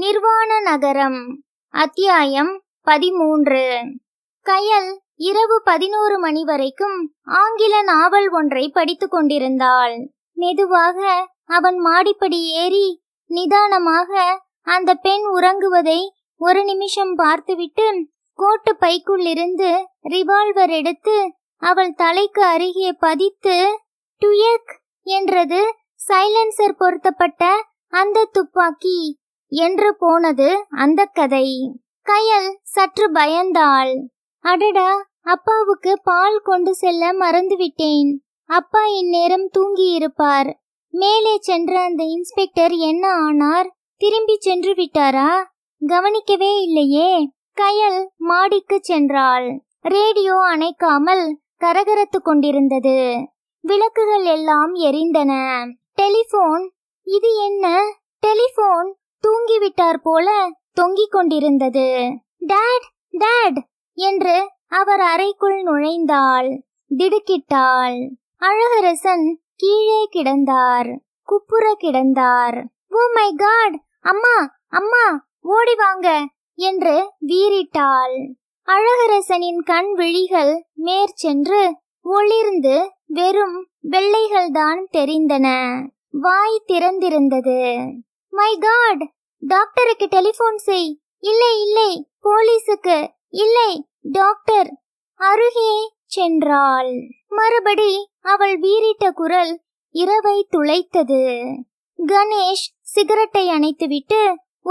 நிர்வாண நகரம் அத்தியாயம் பதிமூன்று கையல் இரவு பதினோரு மணி வரைக்கும் ஆங்கில நாவல் ஒன்றை படித்துக் கொண்டிருந்தாள் மெதுவாக அவன் மாடிப்படி ஏறி நிதானமாக அந்த பெண் உறங்குவதை ஒரு நிமிஷம் பார்த்துவிட்டு கோட்டு பைக்குள்ளிருந்து ரிவால்வர் எடுத்து அவள் தலைக்கு அருகே பதித்து டுயக் என்றது சைலன்சர் பொருத்தப்பட்ட அந்த துப்பாக்கி என்று போனது அந்த கதை கயல் சற்று பயந்தாள் அடடா அப்பாவுக்கு பால் கொண்டு செல்ல மறந்துவிட்டேன் அப்பா இந்நேரம் தூங்கியிருப்பார் மேலே சென்ற அந்த இன்ஸ்பெக்டர் என்ன ஆனார் திரும்பி சென்று விட்டாரா கவனிக்கவே இல்லையே கயல் மாடிக்கு சென்றாள் ரேடியோ அணைக்காமல் கரகரத்து கொண்டிருந்தது விளக்குகள் எல்லாம் எரிந்தன டெலிபோன் இது என்ன டெலிபோன் தூங்கிவிட்டார் போல தொங்கிக் கொண்டிருந்தது டேட் டேட் என்று அவர் அறைக்குள் நுழைந்தாள் திடுக்கிட்டாள் அழகரசன் கீழே கிடந்தார் குப்புற கிடந்தார் ஓ மை காட் அம்மா அம்மா ஓடி வாங்க என்று வீறிட்டாள் அழகரசனின் கண் விழிகள் மேற்சென்று ஒளிர்ந்து வெறும் வெள்ளைகள்தான் தெரிந்தன வாய் திறந்திருந்தது மை காட் டாக்டருக்கு டெலிபோன் செய் இல்லை இல்லை போலீஸுக்கு இல்லை டாக்டர் அருகே சென்றாள் மறுபடி அவள் வீறிட்ட குரல் இரவை துளைத்தது கணேஷ் சிகரெட்டை அணைத்துவிட்டு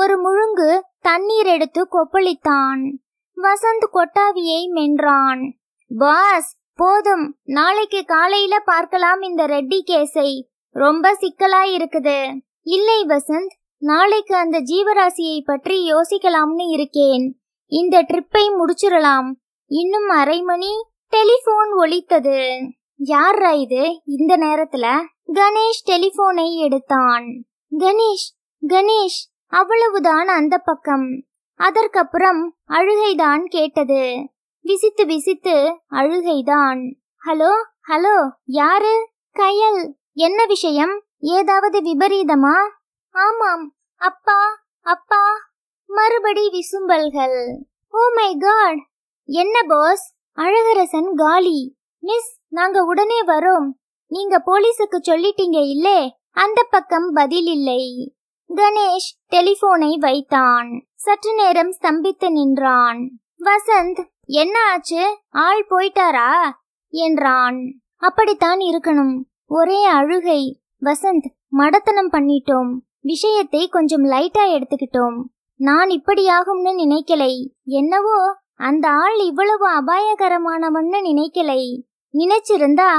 ஒரு முழுங்கு தண்ணீர் எடுத்து கொப்பளித்தான் வசந்த் கொட்டாவியை மென்றான் பாஸ் போதும் நாளைக்கு காலையில பார்க்கலாம் இந்த ரெட்டி கேஸை ரொம்ப சிக்கலாயிருக்குது இருக்குது இல்லை வசந்த் நாளைக்கு அந்த ஜீவராசியை பற்றி யோசிக்கலாம்னு இருக்கேன் இந்த ட்ரிப்பை முடிச்சிடலாம் இன்னும் அரை மணி டெலிபோன் ஒலித்தது யார்ரா இது இந்த நேரத்துல கணேஷ் டெலிபோனை எடுத்தான் கணேஷ் கணேஷ் அவ்வளவுதான் அந்த பக்கம் அதற்கப்புறம் அழுகைதான் கேட்டது விசித்து விசித்து அழுகைதான் ஹலோ ஹலோ யாரு கயல் என்ன விஷயம் ஏதாவது விபரீதமா ஆமாம் அப்பா அப்பா மறுபடி விசும்பல்கள் ஓ மை காட் என்ன பாஸ் அழகரசன் காலி மிஸ் நாங்க உடனே வரோம் நீங்க போலீஸுக்கு சொல்லிட்டீங்க இல்லே அந்த பக்கம் பதில் இல்லை கணேஷ் டெலிபோனை வைத்தான் சற்று நேரம் ஸ்தம்பித்து நின்றான் வசந்த் என்ன ஆச்சு ஆள் போயிட்டாரா என்றான் அப்படித்தான் இருக்கணும் ஒரே அழுகை வசந்த் மடத்தனம் பண்ணிட்டோம் விஷயத்தை கொஞ்சம் லைட்டா எடுத்துக்கிட்டோம் நான் இப்படியாகும்னு நினைக்கலை என்னவோ அந்த ஆள் இவ்வளவு அபாயகரமானவன்னு நினைக்கலை நினைச்சிருந்தா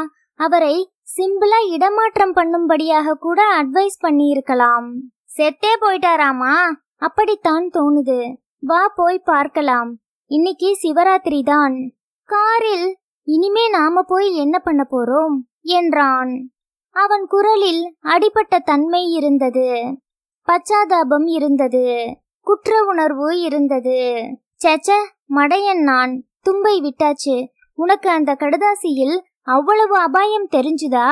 அவரை சிம்பிளா இடமாற்றம் பண்ணும்படியாக கூட அட்வைஸ் பண்ணியிருக்கலாம் செத்தே போயிட்டாராமா அப்படித்தான் தோணுது வா போய் பார்க்கலாம் இன்னைக்கு சிவராத்திரி தான் காரில் இனிமே நாம போய் என்ன பண்ண போறோம் என்றான் அவன் குரலில் அடிப்பட்ட தன்மை இருந்தது பச்சாதாபம் இருந்தது குற்ற உணர்வு இருந்தது சேச்ச மடையன் நான் தும்பை விட்டாச்சு உனக்கு அந்த கடுதாசியில் அவ்வளவு அபாயம் தெரிஞ்சுதா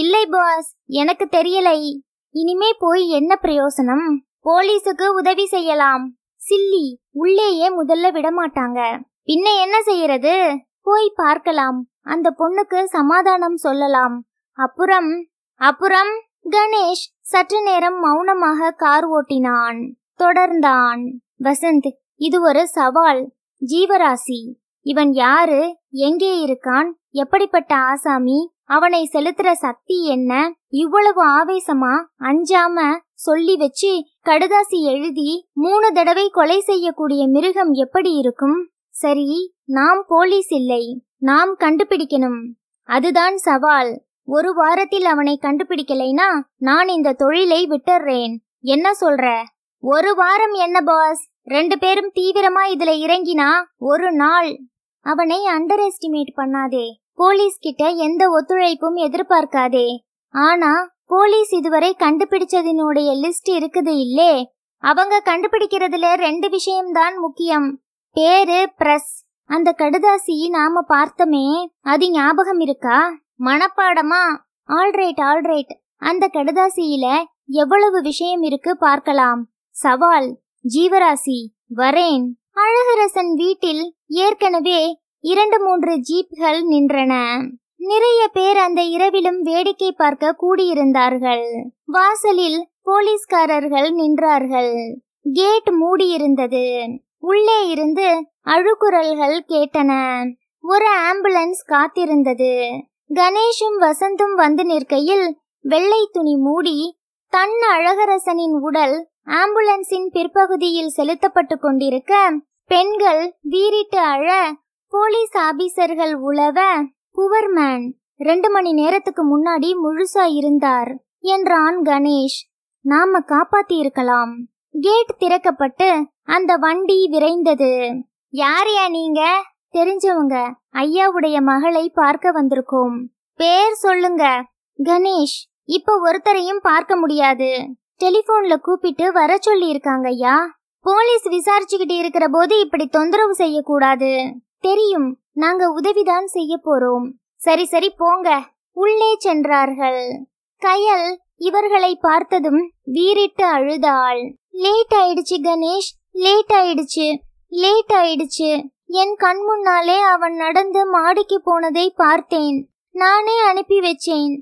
இல்லை பாஸ் எனக்கு தெரியலை இனிமே போய் என்ன பிரயோசனம் போலீஸுக்கு உதவி செய்யலாம் சில்லி உள்ளேயே முதல்ல விடமாட்டாங்க பின்ன என்ன செய்யறது போய் பார்க்கலாம் அந்த பொண்ணுக்கு சமாதானம் சொல்லலாம் அப்புறம் அப்புறம் கணேஷ் சற்று நேரம் மௌனமாக கார் ஓட்டினான் தொடர்ந்தான் வசந்த் இது ஒரு சவால் ஜீவராசி இவன் யாரு எங்கே இருக்கான் எப்படிப்பட்ட ஆசாமி அவனை செலுத்துற சக்தி என்ன இவ்வளவு ஆவேசமா அஞ்சாம சொல்லி வச்சு கடுதாசி எழுதி மூணு தடவை கொலை செய்யக்கூடிய மிருகம் எப்படி இருக்கும் சரி நாம் போலீஸ் இல்லை நாம் கண்டுபிடிக்கணும் அதுதான் சவால் ஒரு வாரத்தில் அவனை கண்டுபிடிக்கலைனா நான் இந்த தொழிலை விட்டுறேன் என்ன சொல்ற ஒரு வாரம் என்ன பாஸ் ரெண்டு பேரும் தீவிரமா இதுல இறங்கினா ஒரு நாள் அவனை அண்டர் எஸ்டிமேட் பண்ணாதே போலீஸ் கிட்ட எந்த ஒத்துழைப்பும் எதிர்பார்க்காதே ஆனா போலீஸ் இதுவரை கண்டுபிடிச்சதினுடைய லிஸ்ட் இருக்குது இல்லே அவங்க கண்டுபிடிக்கிறதுல ரெண்டு விஷயம்தான் முக்கியம் பேரு பிரஸ் அந்த கடுதாசி நாம பார்த்தமே அது ஞாபகம் இருக்கா மனப்பாடமா ஆல்ரைட் ஆல்ரைட் அந்த கடுதாசியில எவ்வளவு விஷயம் இருக்கு பார்க்கலாம் சவால் ஜீவராசி வரேன் அழகரசன் வீட்டில் ஏற்கனவே இரண்டு மூன்று ஜீப்கள் நின்றன நிறைய பேர் அந்த இரவிலும் வேடிக்கை பார்க்க கூடியிருந்தார்கள் வாசலில் போலீஸ்காரர்கள் நின்றார்கள் கேட் மூடியிருந்தது உள்ளே இருந்து அழுக்குரல்கள் கேட்டன ஒரு ஆம்புலன்ஸ் காத்திருந்தது கணேஷும் வசந்தும் வந்து நிற்கையில் வெள்ளை துணி மூடி தன் அழகரசனின் உடல் ஆம்புலன்ஸின் பிற்பகுதியில் செலுத்தப்பட்டு கொண்டிருக்க பெண்கள் வீறிட்டு அழ போலீஸ் ஆபீசர்கள் உழவ புவர்மேன் ரெண்டு மணி நேரத்துக்கு முன்னாடி முழுசா இருந்தார் என்றான் கணேஷ் நாம காப்பாத்தி இருக்கலாம் கேட் திறக்கப்பட்டு அந்த வண்டி விரைந்தது யாரையா நீங்க தெரிஞ்சவங்க ஐயாவுடைய மகளை பார்க்க வந்திருக்கோம் பேர் சொல்லுங்க கணேஷ் இப்ப ஒருத்தரையும் பார்க்க முடியாது டெலிபோன்ல கூப்பிட்டு வர சொல்லி இருக்காங்க ஐயா போலீஸ் விசாரிச்சுக்கிட்டு இருக்கிற போது இப்படி தொந்தரவு செய்யக்கூடாது தெரியும் நாங்க உதவிதான் செய்ய போறோம் சரி சரி போங்க உள்ளே சென்றார்கள் கயல் இவர்களை பார்த்ததும் வீறிட்டு அழுதாள் லேட் ஆயிடுச்சு கணேஷ் லேட் ஆயிடுச்சு லேட் ஆயிடுச்சு என் கண் முன்னாலே அவன் நடந்து மாடிக்கு போனதை பார்த்தேன் நானே அனுப்பி வச்சேன்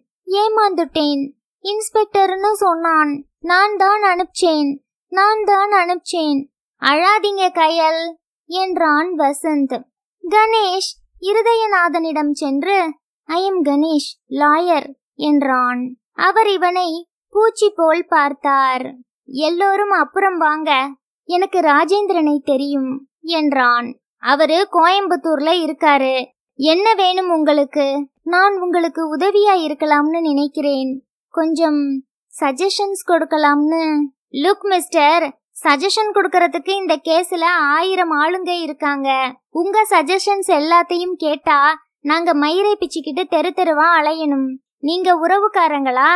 ஏமாந்துட்டேன் இன்ஸ்பெக்டர்னு சொன்னான் நான் தான் அனுப்பிச்சேன் நான் தான் அனுப்பிச்சேன் அழாதீங்க கையல் என்றான் வசந்த் கணேஷ் இருதயநாதனிடம் சென்று ஐ எம் கணேஷ் லாயர் என்றான் அவர் இவனை பூச்சி போல் பார்த்தார் எல்லோரும் அப்புறம் வாங்க எனக்கு ராஜேந்திரனை தெரியும் என்றான் அவரு கோயம்புத்தூர்ல இருக்காரு என்ன வேணும் உங்களுக்கு நான் உங்களுக்கு உதவியா இருக்கலாம்னு நினைக்கிறேன் கொஞ்சம் சஜஷன்ஸ் கொடுக்கலாம்னு லுக் மிஸ்டர் சஜஷன் கொடுக்கறதுக்கு இந்த கேஸ்ல ஆயிரம் ஆளுங்க இருக்காங்க உங்க சஜஷன்ஸ் எல்லாத்தையும் கேட்டா நாங்க மயிரை பிச்சுக்கிட்டு தெரு தெருவா அலையணும் நீங்க உறவுக்காரங்களா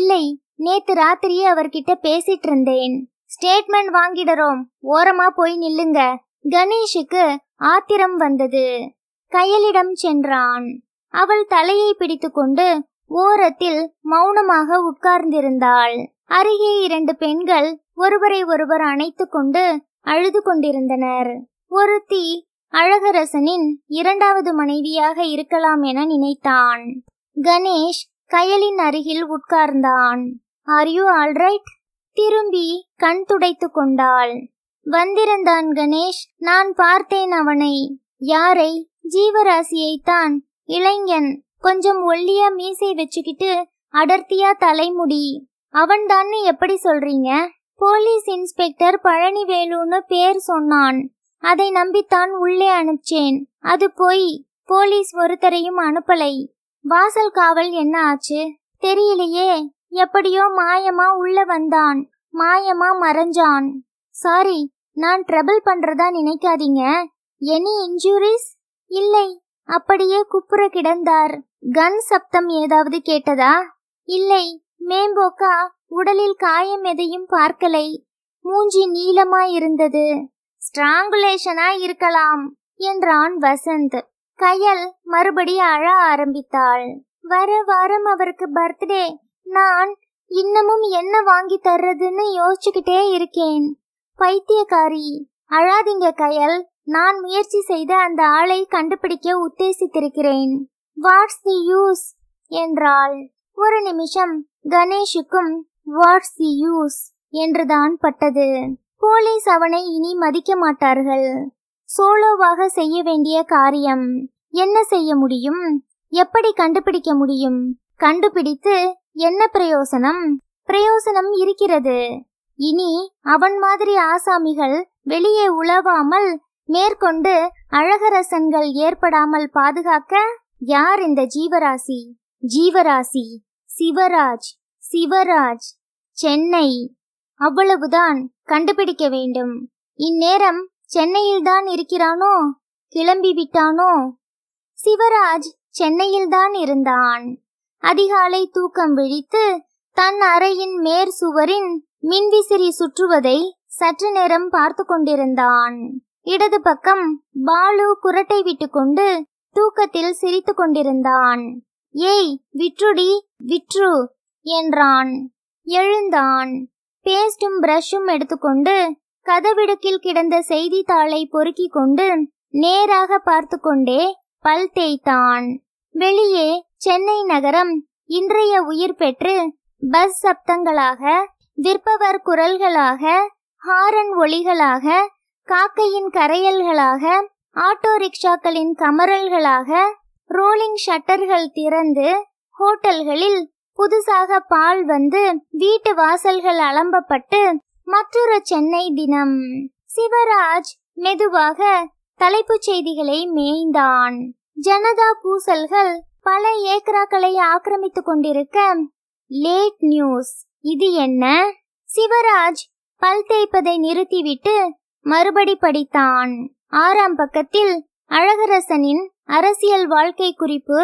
இல்லை நேத்து ராத்திரியே அவர்கிட்ட பேசிட்டு இருந்தேன் ஸ்டேட்மெண்ட் வாங்கிடுறோம் ஓரமா போய் நில்லுங்க கணேஷுக்கு ஆத்திரம் வந்தது கயலிடம் சென்றான் அவள் தலையை பிடித்துக்கொண்டு ஓரத்தில் மௌனமாக உட்கார்ந்திருந்தாள் அருகே இரண்டு பெண்கள் ஒருவரை ஒருவர் அணைத்து கொண்டு அழுது கொண்டிருந்தனர் ஒருத்தி அழகரசனின் இரண்டாவது மனைவியாக இருக்கலாம் என நினைத்தான் கணேஷ் கயலின் அருகில் உட்கார்ந்தான் ஆர் யூ ஆல்ரைட் திரும்பி கண் துடைத்து கொண்டாள் வந்திருந்தான் கணேஷ் நான் பார்த்தேன் அவனை யாரை ஜீவராசியைத்தான் இளைஞன் கொஞ்சம் ஒல்லியா மீசை வச்சுக்கிட்டு அடர்த்தியா தலைமுடி அவன்தான்னு எப்படி சொல்றீங்க போலீஸ் இன்ஸ்பெக்டர் பழனிவேலுன்னு பேர் சொன்னான் அதை நம்பித்தான் உள்ளே அனுப்பிச்சேன் அது போய் போலீஸ் ஒருத்தரையும் அனுப்பலை வாசல் காவல் என்ன ஆச்சு தெரியலையே எப்படியோ மாயமா உள்ள வந்தான் மாயமா மறைஞ்சான் சாரி நான் ட்ரபிள் பண்றதா நினைக்காதீங்க எனி இன்ஜூரிஸ் இல்லை அப்படியே குப்புற கிடந்தார் கன் சப்தம் ஏதாவது கேட்டதா இல்லை மேம்போக்கா உடலில் காயம் எதையும் பார்க்கலை மூஞ்சி நீளமாய் இருந்தது ஸ்ட்ராங்குலேஷனா இருக்கலாம் என்றான் வசந்த் கையல் மறுபடி அழ ஆரம்பித்தாள் வர வாரம் அவருக்கு பர்த்டே நான் இன்னமும் என்ன வாங்கி தர்றதுன்னு யோசிச்சுக்கிட்டே இருக்கேன் பைத்தியக்காரி அழாதீங்க கயல் நான் முயற்சி செய்த அந்த ஆளை கண்டுபிடிக்க உத்தேசித்திருக்கிறேன் வாட்ஸ் தி யூஸ் என்றாள் ஒரு நிமிஷம் கணேஷுக்கும் வாட்ஸ் தி யூஸ் என்றுதான் பட்டது போலீஸ் அவனை இனி மதிக்க மாட்டார்கள் சோலோவாக செய்ய வேண்டிய காரியம் என்ன செய்ய முடியும் எப்படி கண்டுபிடிக்க முடியும் கண்டுபிடித்து என்ன பிரயோசனம் பிரயோசனம் இருக்கிறது இனி அவன் மாதிரி ஆசாமிகள் வெளியே உழவாமல் மேற்கொண்டு அழகரசன்கள் ஏற்படாமல் பாதுகாக்க யார் இந்த ஜீவராசி ஜீவராசி சிவராஜ் சிவராஜ் சென்னை அவ்வளவுதான் கண்டுபிடிக்க வேண்டும் இந்நேரம் சென்னையில்தான் இருக்கிறானோ கிளம்பி விட்டானோ சிவராஜ் சென்னையில்தான் இருந்தான் அதிகாலை தூக்கம் விழித்து தன் அறையின் மேற் சுவரின் மின்விசிறி சுற்றுவதை சற்று நேரம் பார்த்து கொண்டிருந்தான் இடது பக்கம் பாலு குரட்டை விட்டுக்கொண்டு தூக்கத்தில் சிரித்து கொண்டிருந்தான் ஏய் விற்றுடி விற்று என்றான் எழுந்தான் பேஸ்டும் பிரஷும் எடுத்துக்கொண்டு கதவிடுக்கில் கிடந்த செய்தித்தாளை பொறுக்கிக் கொண்டு நேராக பார்த்து கொண்டே பல் தேய்த்தான் வெளியே சென்னை நகரம் இன்றைய உயிர் பெற்று பஸ் சப்தங்களாக விற்பவர் குரல்களாக ஹாரன் ஒளிகளாக காக்கையின் கரையல்களாக ஆட்டோ ரிக்ஷாக்களின் கமரல்களாக ரோலிங் ஷட்டர்கள் திறந்து ஹோட்டல்களில் புதுசாக பால் வந்து வீட்டு வாசல்கள் அலம்பப்பட்டு மற்றொரு சென்னை தினம் சிவராஜ் மெதுவாக தலைப்புச் செய்திகளை மேய்ந்தான் ஜனதா பூசல்கள் பல ஏக்கராக்களை ஆக்கிரமித்துக் கொண்டிருக்க லேட் நியூஸ் இது என்ன சிவராஜ் பல் தேய்ப்பதை நிறுத்திவிட்டு மறுபடி படித்தான் ஆறாம் பக்கத்தில் அழகரசனின் அரசியல் வாழ்க்கை குறிப்பு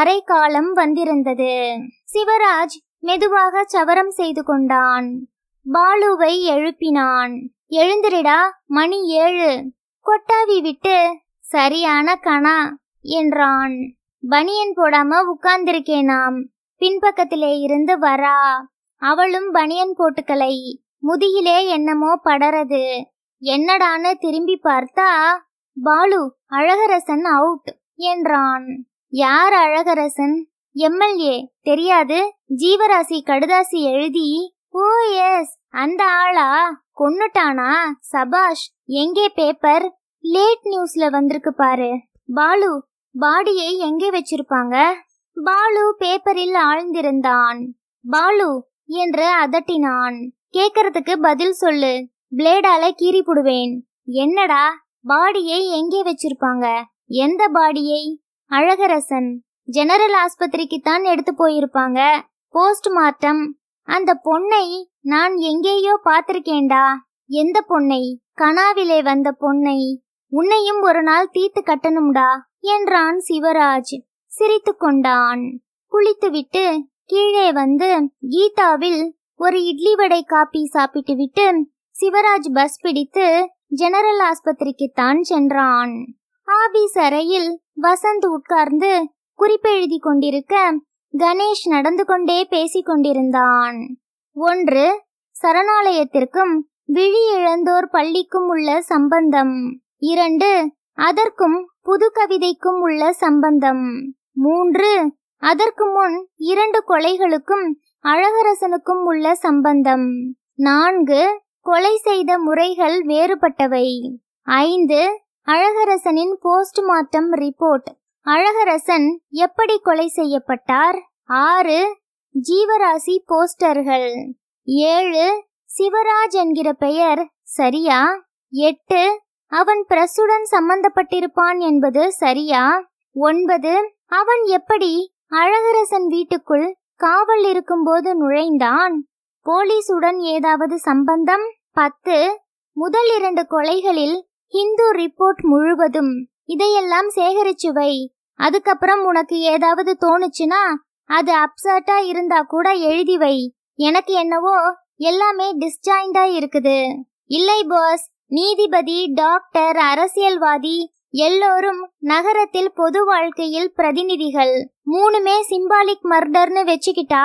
அரை காலம் வந்திருந்தது சிவராஜ் மெதுவாக சவரம் செய்து கொண்டான் பாலுவை எழுப்பினான் எழுந்திரிடா மணி ஏழு கொட்டாவி விட்டு சரியான கணா என்றான் பனியன் போடாம உட்கார்ந்திருக்கேனாம் பின்பக்கத்திலே இருந்து வரா அவளும் பனியன் போட்டுக்கலை முதுகிலே என்னமோ படறது என்னடான்னு திரும்பி பார்த்தா பாலு அழகரசன் அவுட் என்றான் யார் அழகரசன் எம்எல்ஏ தெரியாது ஜீவராசி கடுதாசி எழுதி ஓ எஸ் அந்த ஆளா கொன்னுட்டானா சபாஷ் எங்கே பேப்பர் லேட் நியூஸ்ல வந்திருக்கு பாரு பாலு பாடியை எங்கே வச்சிருப்பாங்க பாலு பேப்பரில் ஆழ்ந்திருந்தான் பாலு என்று அதட்டினான் கேக்கறதுக்கு பதில் சொல்லு பிளேடால கீறி புடுவேன் என்னடா பாடியை எங்கே வச்சிருப்பாங்க எந்த பாடியை அழகரசன் ஜெனரல் ஆஸ்பத்திரிக்கு தான் எடுத்து போயிருப்பாங்க போஸ்ட் மார்ட்டம் அந்த பொண்ணை நான் எங்கேயோ பாத்திருக்கேன்டா எந்த பொண்ணை கனாவிலே வந்த பொண்ணை உன்னையும் ஒரு நாள் தீத்து கட்டணும்டா என்றான் சிவராஜ் சிரித்து கொண்டான் குளித்துவிட்டு கீழே வந்து கீதாவில் ஒரு இட்லி வடை காப்பி சாப்பிட்டு விட்டு சிவராஜ் பஸ் பிடித்து ஜெனரல் ஆஸ்பத்திரிக்கு தான் சென்றான் ஆபீஸ் அறையில் வசந்த் உட்கார்ந்து குறிப்பெழுதி கொண்டிருக்க கணேஷ் நடந்து கொண்டே பேசிக் கொண்டிருந்தான் ஒன்று சரணாலயத்திற்கும் விழி இழந்தோர் பள்ளிக்கும் உள்ள சம்பந்தம் இரண்டு அதற்கும் புது கவிதைக்கும் உள்ள சம்பந்தம் மூன்று அதற்கு முன் இரண்டு கொலைகளுக்கும் அழகரசனுக்கும் உள்ள சம்பந்தம் நான்கு கொலை செய்த முறைகள் வேறுபட்டவை ஐந்து அழகரசனின் போஸ்ட்மார்ட்டம் ரிப்போர்ட் அழகரசன் எப்படி கொலை செய்யப்பட்டார் ஆறு ஜீவராசி போஸ்டர்கள் ஏழு சிவராஜ் என்கிற பெயர் சரியா எட்டு அவன் பிரசுடன் சம்பந்தப்பட்டிருப்பான் என்பது சரியா ஒன்பது அவன் எப்படி அழகரசன் வீட்டுக்குள் காவல் இருக்கும்போது நுழைந்தான் போலீசுடன் ஏதாவது சம்பந்தம் பத்து முதல் இரண்டு கொலைகளில் ஹிந்து ரிப்போர்ட் முழுவதும் இதையெல்லாம் சேகரிச்சு வை அதுக்கப்புறம் உனக்கு ஏதாவது தோணுச்சுன்னா அது அப்சர்ட்டா இருந்தா கூட எழுதி வை எனக்கு என்னவோ எல்லாமே டிஸ்ஜாயிண்டா இருக்குது இல்லை பாஸ் நீதிபதி டாக்டர் அரசியல்வாதி எல்லோரும் நகரத்தில் பொது வாழ்க்கையில் பிரதிநிதிகள் மூணுமே சிம்பாலிக் மர்டர்னு வச்சுக்கிட்டா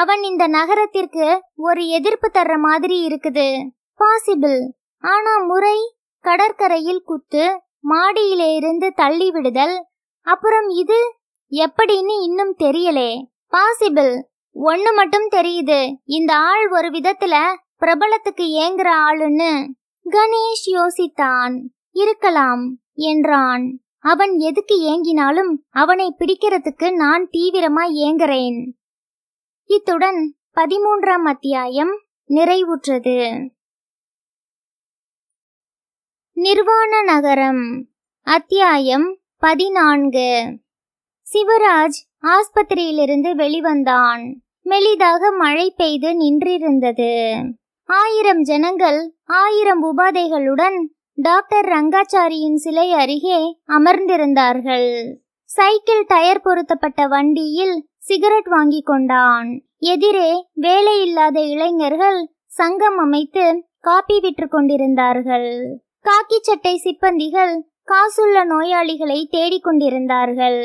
அவன் இந்த நகரத்திற்கு ஒரு எதிர்ப்பு தர்ற மாதிரி இருக்குது பாசிபிள் ஆனா முறை கடற்கரையில் குத்து மாடியிலே இருந்து தள்ளி விடுதல் அப்புறம் இது எப்படின்னு இன்னும் தெரியலே பாசிபிள் ஒன்னு மட்டும் தெரியுது இந்த ஆள் ஒரு விதத்துல பிரபலத்துக்கு ஏங்குற ஆளுன்னு கணேஷ் யோசித்தான் இருக்கலாம் என்றான் அவன் எதுக்கு ஏங்கினாலும் அவனை பிடிக்கிறதுக்கு நான் தீவிரமாய் ஏங்குறேன் இத்துடன் பதிமூன்றாம் அத்தியாயம் நிறைவுற்றது நிர்வாண நகரம் அத்தியாயம் பதினான்கு சிவராஜ் ஆஸ்பத்திரியிலிருந்து வெளிவந்தான் மெலிதாக மழை பெய்து நின்றிருந்தது ஆயிரம் ஜனங்கள் ஆயிரம் உபாதைகளுடன் டாக்டர் ரங்காச்சாரியின் சிலை அருகே அமர்ந்திருந்தார்கள் சைக்கிள் டயர் பொருத்தப்பட்ட வண்டியில் சிகரெட் வாங்கி கொண்டான் எதிரே வேலையில்லாத இளைஞர்கள் சங்கம் அமைத்து காப்பி விற்று கொண்டிருந்தார்கள் காக்கி சட்டை சிப்பந்திகள் காசுள்ள நோயாளிகளை தேடிக்கொண்டிருந்தார்கள்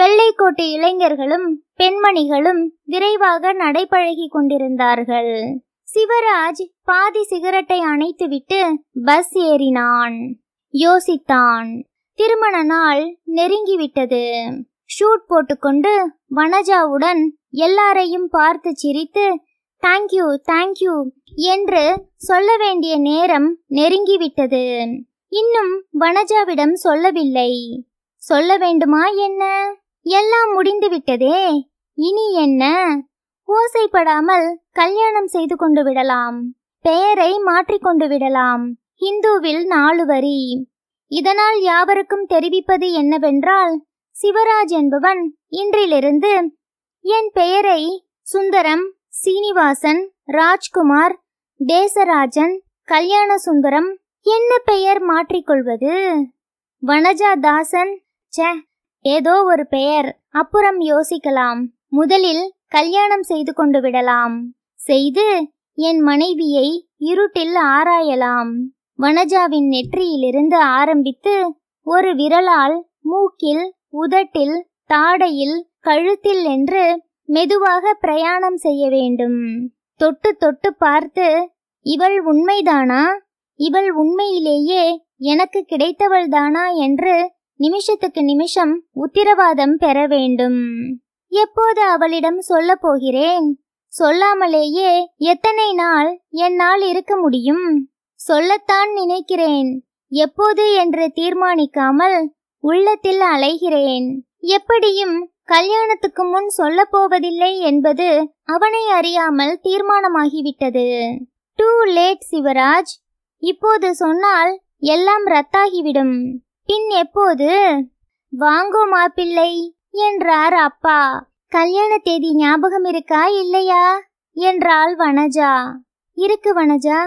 வெள்ளைக்கோட்டு இளைஞர்களும் பெண்மணிகளும் விரைவாக நடைபழகி கொண்டிருந்தார்கள் சிவராஜ் பாதி சிகரெட்டை அணைத்துவிட்டு பஸ் ஏறினான் யோசித்தான் திருமண நாள் நெருங்கிவிட்டது ஷூட் போட்டுக்கொண்டு வனஜாவுடன் எல்லாரையும் பார்த்து சிரித்து தேங்க்யூ தேங்க்யூ என்று சொல்ல வேண்டிய நேரம் நெருங்கிவிட்டது இன்னும் வனஜாவிடம் சொல்லவில்லை சொல்ல வேண்டுமா என்ன எல்லாம் முடிந்துவிட்டதே இனி என்ன ஓசைப்படாமல் கல்யாணம் செய்து கொண்டு விடலாம் பெயரை மாற்றிக்கொண்டு விடலாம் ஹிந்துவில் நாலு வரி இதனால் யாவருக்கும் தெரிவிப்பது என்னவென்றால் சிவராஜ் என்பவன் இன்றிலிருந்து என் பெயரை சுந்தரம் சீனிவாசன் ராஜ்குமார் தேசராஜன் கல்யாண சுந்தரம் என்ன பெயர் மாற்றிக்கொள்வது வனஜா தாசன் சே ஏதோ ஒரு பெயர் அப்புறம் யோசிக்கலாம் முதலில் கல்யாணம் செய்து கொண்டு விடலாம் செய்து என் மனைவியை இருட்டில் ஆராயலாம் வனஜாவின் நெற்றியிலிருந்து ஆரம்பித்து ஒரு விரலால் மூக்கில் உதட்டில் தாடையில் கழுத்தில் என்று மெதுவாக பிரயாணம் செய்ய வேண்டும் தொட்டு தொட்டு பார்த்து இவள் உண்மைதானா இவள் உண்மையிலேயே எனக்கு கிடைத்தவள்தானா என்று நிமிஷத்துக்கு நிமிஷம் உத்திரவாதம் பெற வேண்டும் எப்போது அவளிடம் சொல்லப் போகிறேன் சொல்லாமலேயே எத்தனை நாள் என்னால் இருக்க முடியும் சொல்லத்தான் நினைக்கிறேன் எப்போது என்று தீர்மானிக்காமல் உள்ளத்தில் அலைகிறேன் எப்படியும் கல்யாணத்துக்கு முன் சொல்ல போவதில்லை என்பது அவனை அறியாமல் தீர்மானமாகிவிட்டது டூ லேட் சிவராஜ் இப்போது சொன்னால் எல்லாம் ரத்தாகிவிடும் பின் எப்போது வாங்கோ மாப்பிள்ளை என்றார் அப்பா கல்யாண தேதி ஞாபகம் இருக்கா இல்லையா என்றாள் வனஜா இருக்கு வனஜா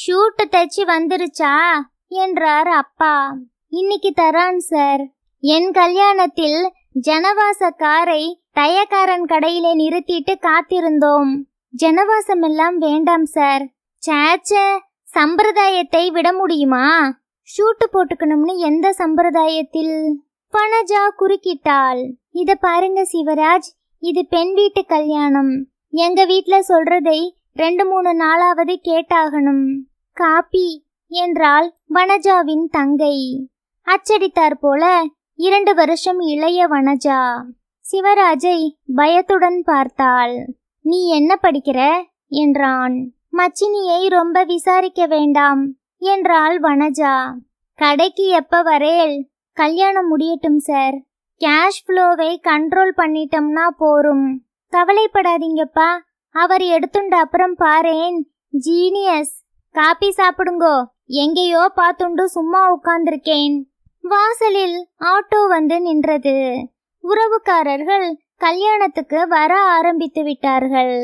ஷூட்டு தச்சு வந்துருச்சா என்றார் அப்பா இன்னைக்கு தரான் சார் என் கல்யாணத்தில் ஜனவாச காரை தயக்காரன் கடையிலே நிறுத்திட்டு காத்திருந்தோம் ஜனவாசம் எல்லாம் வேண்டாம் சார் சேச்ச சம்பிரதாயத்தை விட முடியுமா ஷூட்டு போட்டுக்கணும்னு எந்த சம்பிரதாயத்தில் பனஜா குறுக்கிட்டாள் இத பாருங்க சிவராஜ் இது பெண் வீட்டு கல்யாணம் எங்க வீட்ல சொல்றதை ரெண்டு மூணு நாளாவது கேட்டாகணும் காப்பி என்றாள் வனஜாவின் தங்கை அச்சடித்தார் போல இரண்டு வருஷம் இளைய வனஜா சிவராஜை பயத்துடன் பார்த்தாள் நீ என்ன படிக்கிற என்றான் மச்சினியை ரொம்ப விசாரிக்க வேண்டாம் என்றாள் வனஜா கடைக்கு எப்ப வரேல் கல்யாணம் முடியட்டும் சார் கேஷ் ஃப்ளோவை கண்ட்ரோல் பண்ணிட்டோம்னா போரும் கவலைப்படாதீங்கப்பா அவர் எடுத்துண்ட அப்புறம் பாரேன் ஜீனியஸ் காப்பி சாப்பிடுங்கோ எங்கேயோ பார்த்துண்டு சும்மா உட்கார்ந்திருக்கேன் வாசலில் ஆட்டோ வந்து நின்றது உறவுக்காரர்கள் கல்யாணத்துக்கு வர ஆரம்பித்து விட்டார்கள்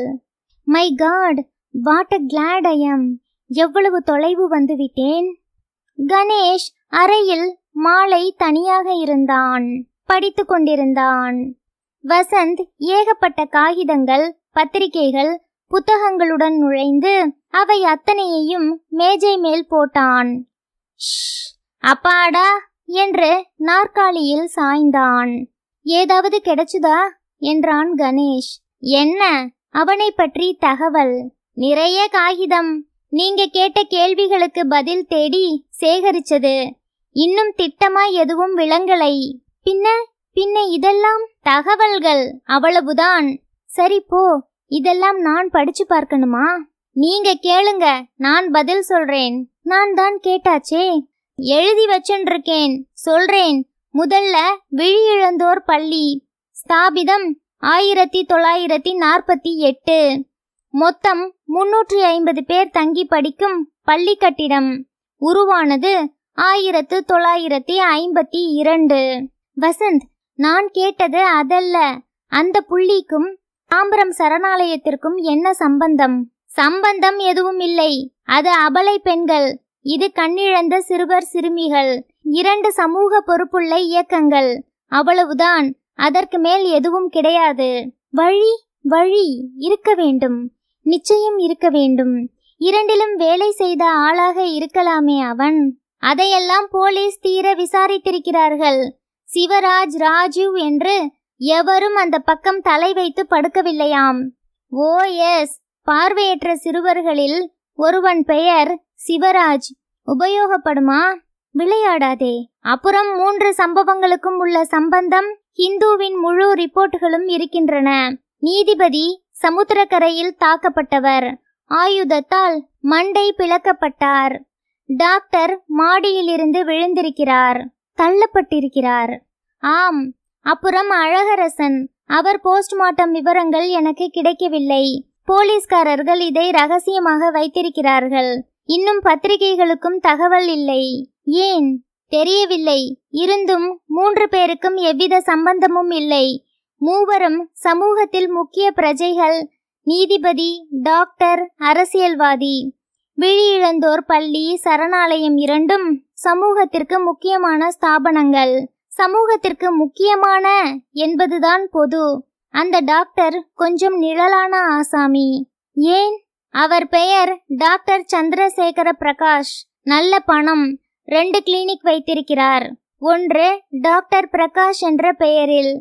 my god what a glad em எவ்வளவு தொலைவு வந்து விட்டேன் கணேஷ் அறையில் மாலை தனியாக இருந்தான் படித்து கொண்டிருந்தான் வசந்த் ஏகப்பட்ட காகிதங்கள் பத்திரிகைகள் புத்தகங்களுடன் நுழைந்து அவை அத்தனையையும் மேஜை மேல் போட்டான் அப்பாடா என்று நாற்காலியில் சாய்ந்தான் ஏதாவது கிடைச்சுதா என்றான் கணேஷ் என்ன அவனை பற்றி தகவல் நிறைய காகிதம் நீங்க கேட்ட கேள்விகளுக்கு பதில் தேடி சேகரிச்சது இன்னும் திட்டமா எதுவும் விளங்கலை பின்ன பின்ன இதெல்லாம் தகவல்கள் அவ்வளவுதான் சரி போ இதெல்லாம் நான் படிச்சு பார்க்கணுமா நீங்க கேளுங்க நான் பதில் சொல்றேன் நான் தான் கேட்டாச்சே எழுதி வச்சிருக்கேன் சொல்றேன் முதல்ல விழியிழந்தோர் பள்ளி ஸ்தாபிதம் ஆயிரத்தி தொள்ளாயிரத்தி நாற்பத்தி எட்டு மொத்தம் முன்னூற்றி ஐம்பது பேர் தங்கி படிக்கும் பள்ளி கட்டிடம் உருவானது ஆயிரத்து தொள்ளாயிரத்தி ஐம்பத்தி இரண்டு வசந்த் நான் கேட்டது அதல்ல அந்த புள்ளிக்கும் தாம்பரம் சரணாலயத்திற்கும் என்ன சம்பந்தம் சம்பந்தம் எதுவும் இல்லை அது அபலை பெண்கள் இது கண்ணிழந்த சிறுவர் சிறுமிகள் இரண்டு சமூக பொறுப்புள்ள இயக்கங்கள் அவ்வளவுதான் அதற்கு மேல் எதுவும் கிடையாது வழி வழி இருக்க வேண்டும் நிச்சயம் இருக்க வேண்டும் இரண்டிலும் வேலை செய்த ஆளாக இருக்கலாமே அவன் அதையெல்லாம் போலீஸ் தீர விசாரித்திருக்கிறார்கள் சிவராஜ் ராஜீவ் என்று எவரும் அந்த பக்கம் தலை வைத்து படுக்கவில்லையாம் ஓ எஸ் பார்வையற்ற சிறுவர்களில் ஒருவன் பெயர் சிவராஜ் உபயோகப்படுமா விளையாடாதே அப்புறம் மூன்று சம்பவங்களுக்கும் உள்ள சம்பந்தம் ஹிந்துவின் முழு ரிப்போர்ட்டுகளும் இருக்கின்றன நீதிபதி சமுத்திரக்கரையில் தாக்கப்பட்டவர் ஆயுதத்தால் மண்டை பிளக்கப்பட்டார் டாக்டர் மாடியிலிருந்து விழுந்திருக்கிறார் தள்ளப்பட்டிருக்கிறார் ஆம் அப்புறம் அழகரசன் அவர் போஸ்ட்மார்ட்டம் விவரங்கள் எனக்கு கிடைக்கவில்லை போலீஸ்காரர்கள் இதை ரகசியமாக வைத்திருக்கிறார்கள் இன்னும் பத்திரிகைகளுக்கும் தகவல் இல்லை ஏன் தெரியவில்லை இருந்தும் மூன்று பேருக்கும் எவ்வித சம்பந்தமும் இல்லை மூவரும் சமூகத்தில் முக்கிய பிரஜைகள் நீதிபதி டாக்டர் அரசியல்வாதி விழியிழந்தோர் பள்ளி சரணாலயம் இரண்டும் சமூகத்திற்கு முக்கியமான ஸ்தாபனங்கள் சமூகத்திற்கு முக்கியமான என்பதுதான் பொது அந்த டாக்டர் கொஞ்சம் நிழலான ஆசாமி ஏன் அவர் பெயர் டாக்டர் சந்திரசேகர பிரகாஷ் நல்ல பணம் ரெண்டு கிளினிக் வைத்திருக்கிறார் ஒன்று டாக்டர் பிரகாஷ் என்ற பெயரில்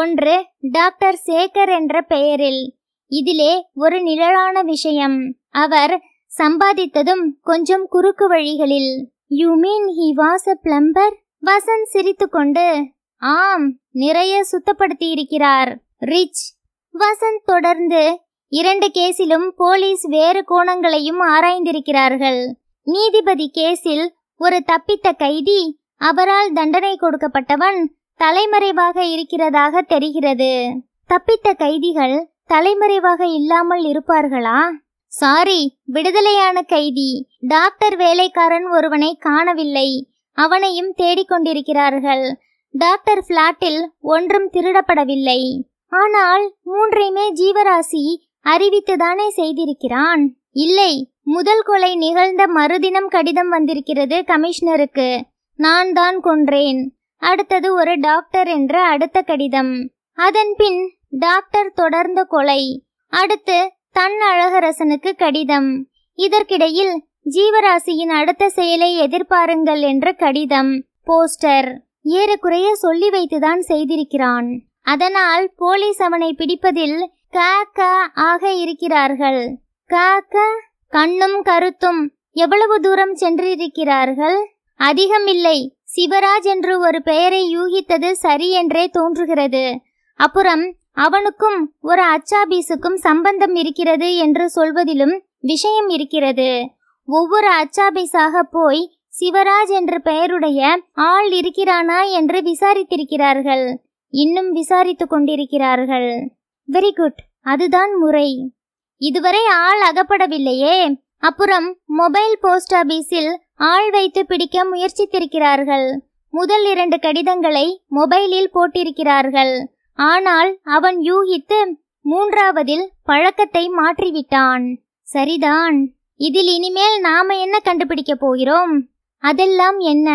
ஒன்று டாக்டர் சேகர் என்ற பெயரில் இதிலே ஒரு நிழலான விஷயம் அவர் சம்பாதித்ததும் கொஞ்சம் குறுக்கு வழிகளில் you mean he was a plumber Vasanth சிரித்துக்கொண்டு ஆம் நிறைய சுத்தப்படுத்தி இருக்கிறார் ரிச் வசந்த் தொடர்ந்து இரண்டு கேஸிலும் போலீஸ் வேறு கோணங்களையும் ஆராய்ந்திருக்கிறார்கள் நீதிபதி கேஸில் ஒரு தப்பித்த கைதி அவரால் தண்டனை கொடுக்கப்பட்டவன் தலைமறைவாக இருக்கிறதாக தெரிகிறது தப்பித்த கைதிகள் தலைமறைவாக இல்லாமல் இருப்பார்களா சாரி விடுதலையான கைதி டாக்டர் வேலைக்காரன் ஒருவனை காணவில்லை அவனையும் தேடிக்கொண்டிருக்கிறார்கள் டாக்டர் பிளாட்டில் ஒன்றும் திருடப்படவில்லை ஆனால் மூன்றையுமே ஜீவராசி அறிவித்துதானே செய்திருக்கிறான் இல்லை முதல் கொலை நிகழ்ந்த மறுதினம் கடிதம் வந்திருக்கிறது கமிஷனருக்கு நான் தான் கொன்றேன் அடுத்தது ஒரு டாக்டர் என்ற அடுத்த கடிதம் அதன்பின் டாக்டர் தொடர்ந்த கொலை அடுத்து தன் அழகரசனுக்கு கடிதம் இதற்கிடையில் ஜீவராசியின் அடுத்த செயலை எதிர்பாருங்கள் என்ற கடிதம் போஸ்டர் ஏறக்குறைய சொல்லி வைத்துதான் செய்திருக்கிறான் அதனால் போலீஸ் அவனை பிடிப்பதில் காக்க ஆக இருக்கிறார்கள் காக்க க கண்ணும் கருத்தும் எவ்வளவு தூரம் சென்றிருக்கிறார்கள் அதிகமில்லை சிவராஜ் என்று ஒரு பெயரை யூகித்தது சரி என்றே தோன்றுகிறது அப்புறம் அவனுக்கும் ஒரு அச்சாபீஸுக்கும் சம்பந்தம் இருக்கிறது என்று சொல்வதிலும் விஷயம் இருக்கிறது ஒவ்வொரு அச்சாபீஸாக போய் சிவராஜ் என்ற பெயருடைய ஆள் இருக்கிறானா என்று விசாரித்திருக்கிறார்கள் இன்னும் விசாரித்து கொண்டிருக்கிறார்கள் வெரி குட் அதுதான் முறை இதுவரை ஆள் அகப்படவில்லையே அப்புறம் மொபைல் போஸ்ட் ஆபீஸில் ஆள் வைத்து பிடிக்க முயற்சித்திருக்கிறார்கள் முதல் இரண்டு கடிதங்களை மொபைலில் போட்டிருக்கிறார்கள் ஆனால் அவன் யூகித்து மூன்றாவதில் பழக்கத்தை மாற்றிவிட்டான் சரிதான் இதில் இனிமேல் நாம என்ன கண்டுபிடிக்க போகிறோம் அதெல்லாம் என்ன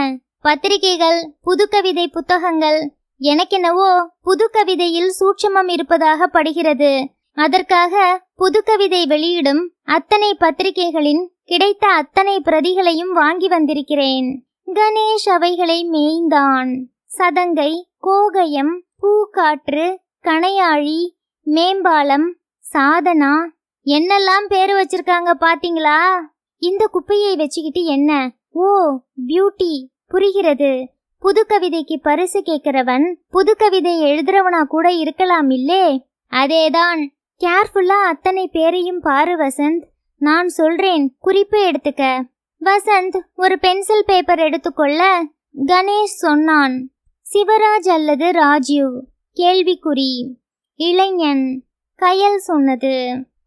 பத்திரிகைகள் புது கவிதை புத்தகங்கள் எனக்கென்னவோ புது கவிதையில் சூட்சமம் இருப்பதாக படுகிறது அதற்காக புது கவிதை வெளியிடும் அத்தனை பத்திரிகைகளின் கிடைத்த அத்தனை பிரதிகளையும் வாங்கி வந்திருக்கிறேன் கணேஷ் அவைகளை மேய்ந்தான் சதங்கை கோகயம் பூக்காற்று கணையாழி மேம்பாலம் சாதனா என்னெல்லாம் பேர் வச்சிருக்காங்க பாத்தீங்களா இந்த குப்பையை வச்சுக்கிட்டு என்ன ஓ பியூட்டி புரிகிறது புது கவிதைக்கு பரிசு கேக்கிறவன் புது கவிதை எழுதுறவனா கூட இருக்கலாம் இல்லே அதேதான் கேர்ஃபுல்லா அத்தனை பேரையும் பாரு வசந்த் நான் சொல்றேன் குறிப்பு எடுத்துக்க வசந்த் ஒரு பென்சில் பேப்பர் எடுத்துக்கொள்ள கணேஷ் சொன்னான் சிவராஜ் அல்லது ராஜீவ் கேள்விக்குறி இளைஞன் கையல் சொன்னது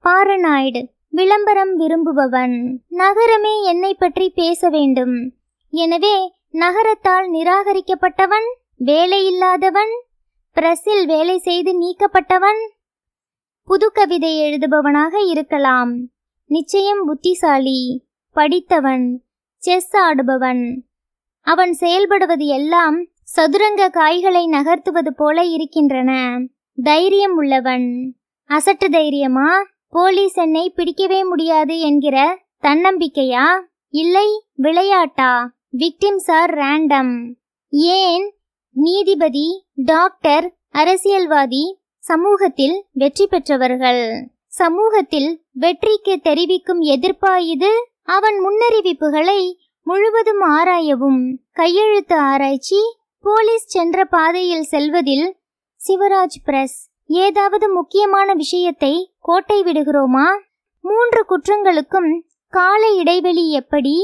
பாரனாய்டு விளம்பரம் விரும்புபவன் நகரமே என்னை பற்றி பேச வேண்டும் எனவே நகரத்தால் நிராகரிக்கப்பட்டவன் வேலையில்லாதவன் பிரஸில் வேலை செய்து நீக்கப்பட்டவன் புது கவிதை எழுதுபவனாக இருக்கலாம் நிச்சயம் புத்திசாலி படித்தவன் செஸ் ஆடுபவன் அவன் செயல்படுவது எல்லாம் சதுரங்க காய்களை நகர்த்துவது போல இருக்கின்றன தைரியம் உள்ளவன் அசட்டு தைரியமா போலீஸ் என்னை பிடிக்கவே முடியாது என்கிற தன்னம்பிக்கையா இல்லை விளையாட்டா விக்டிம்ஸ் ஆர் ரேண்டம் ஏன் நீதிபதி டாக்டர் அரசியல்வாதி சமூகத்தில் வெற்றி பெற்றவர்கள் சமூகத்தில் வெற்றிக்கு தெரிவிக்கும் எதிர்ப்பா இது அவன் முன்னறிவிப்புகளை முழுவதும் ஆராயவும் கையெழுத்து ஆராய்ச்சி போலீஸ் சென்ற பாதையில் செல்வதில் சிவராஜ் பிரஸ் ஏதாவது முக்கியமான விஷயத்தை கோட்டை விடுகிறோமா மூன்று குற்றங்களுக்கும் கால இடைவெளி எப்படி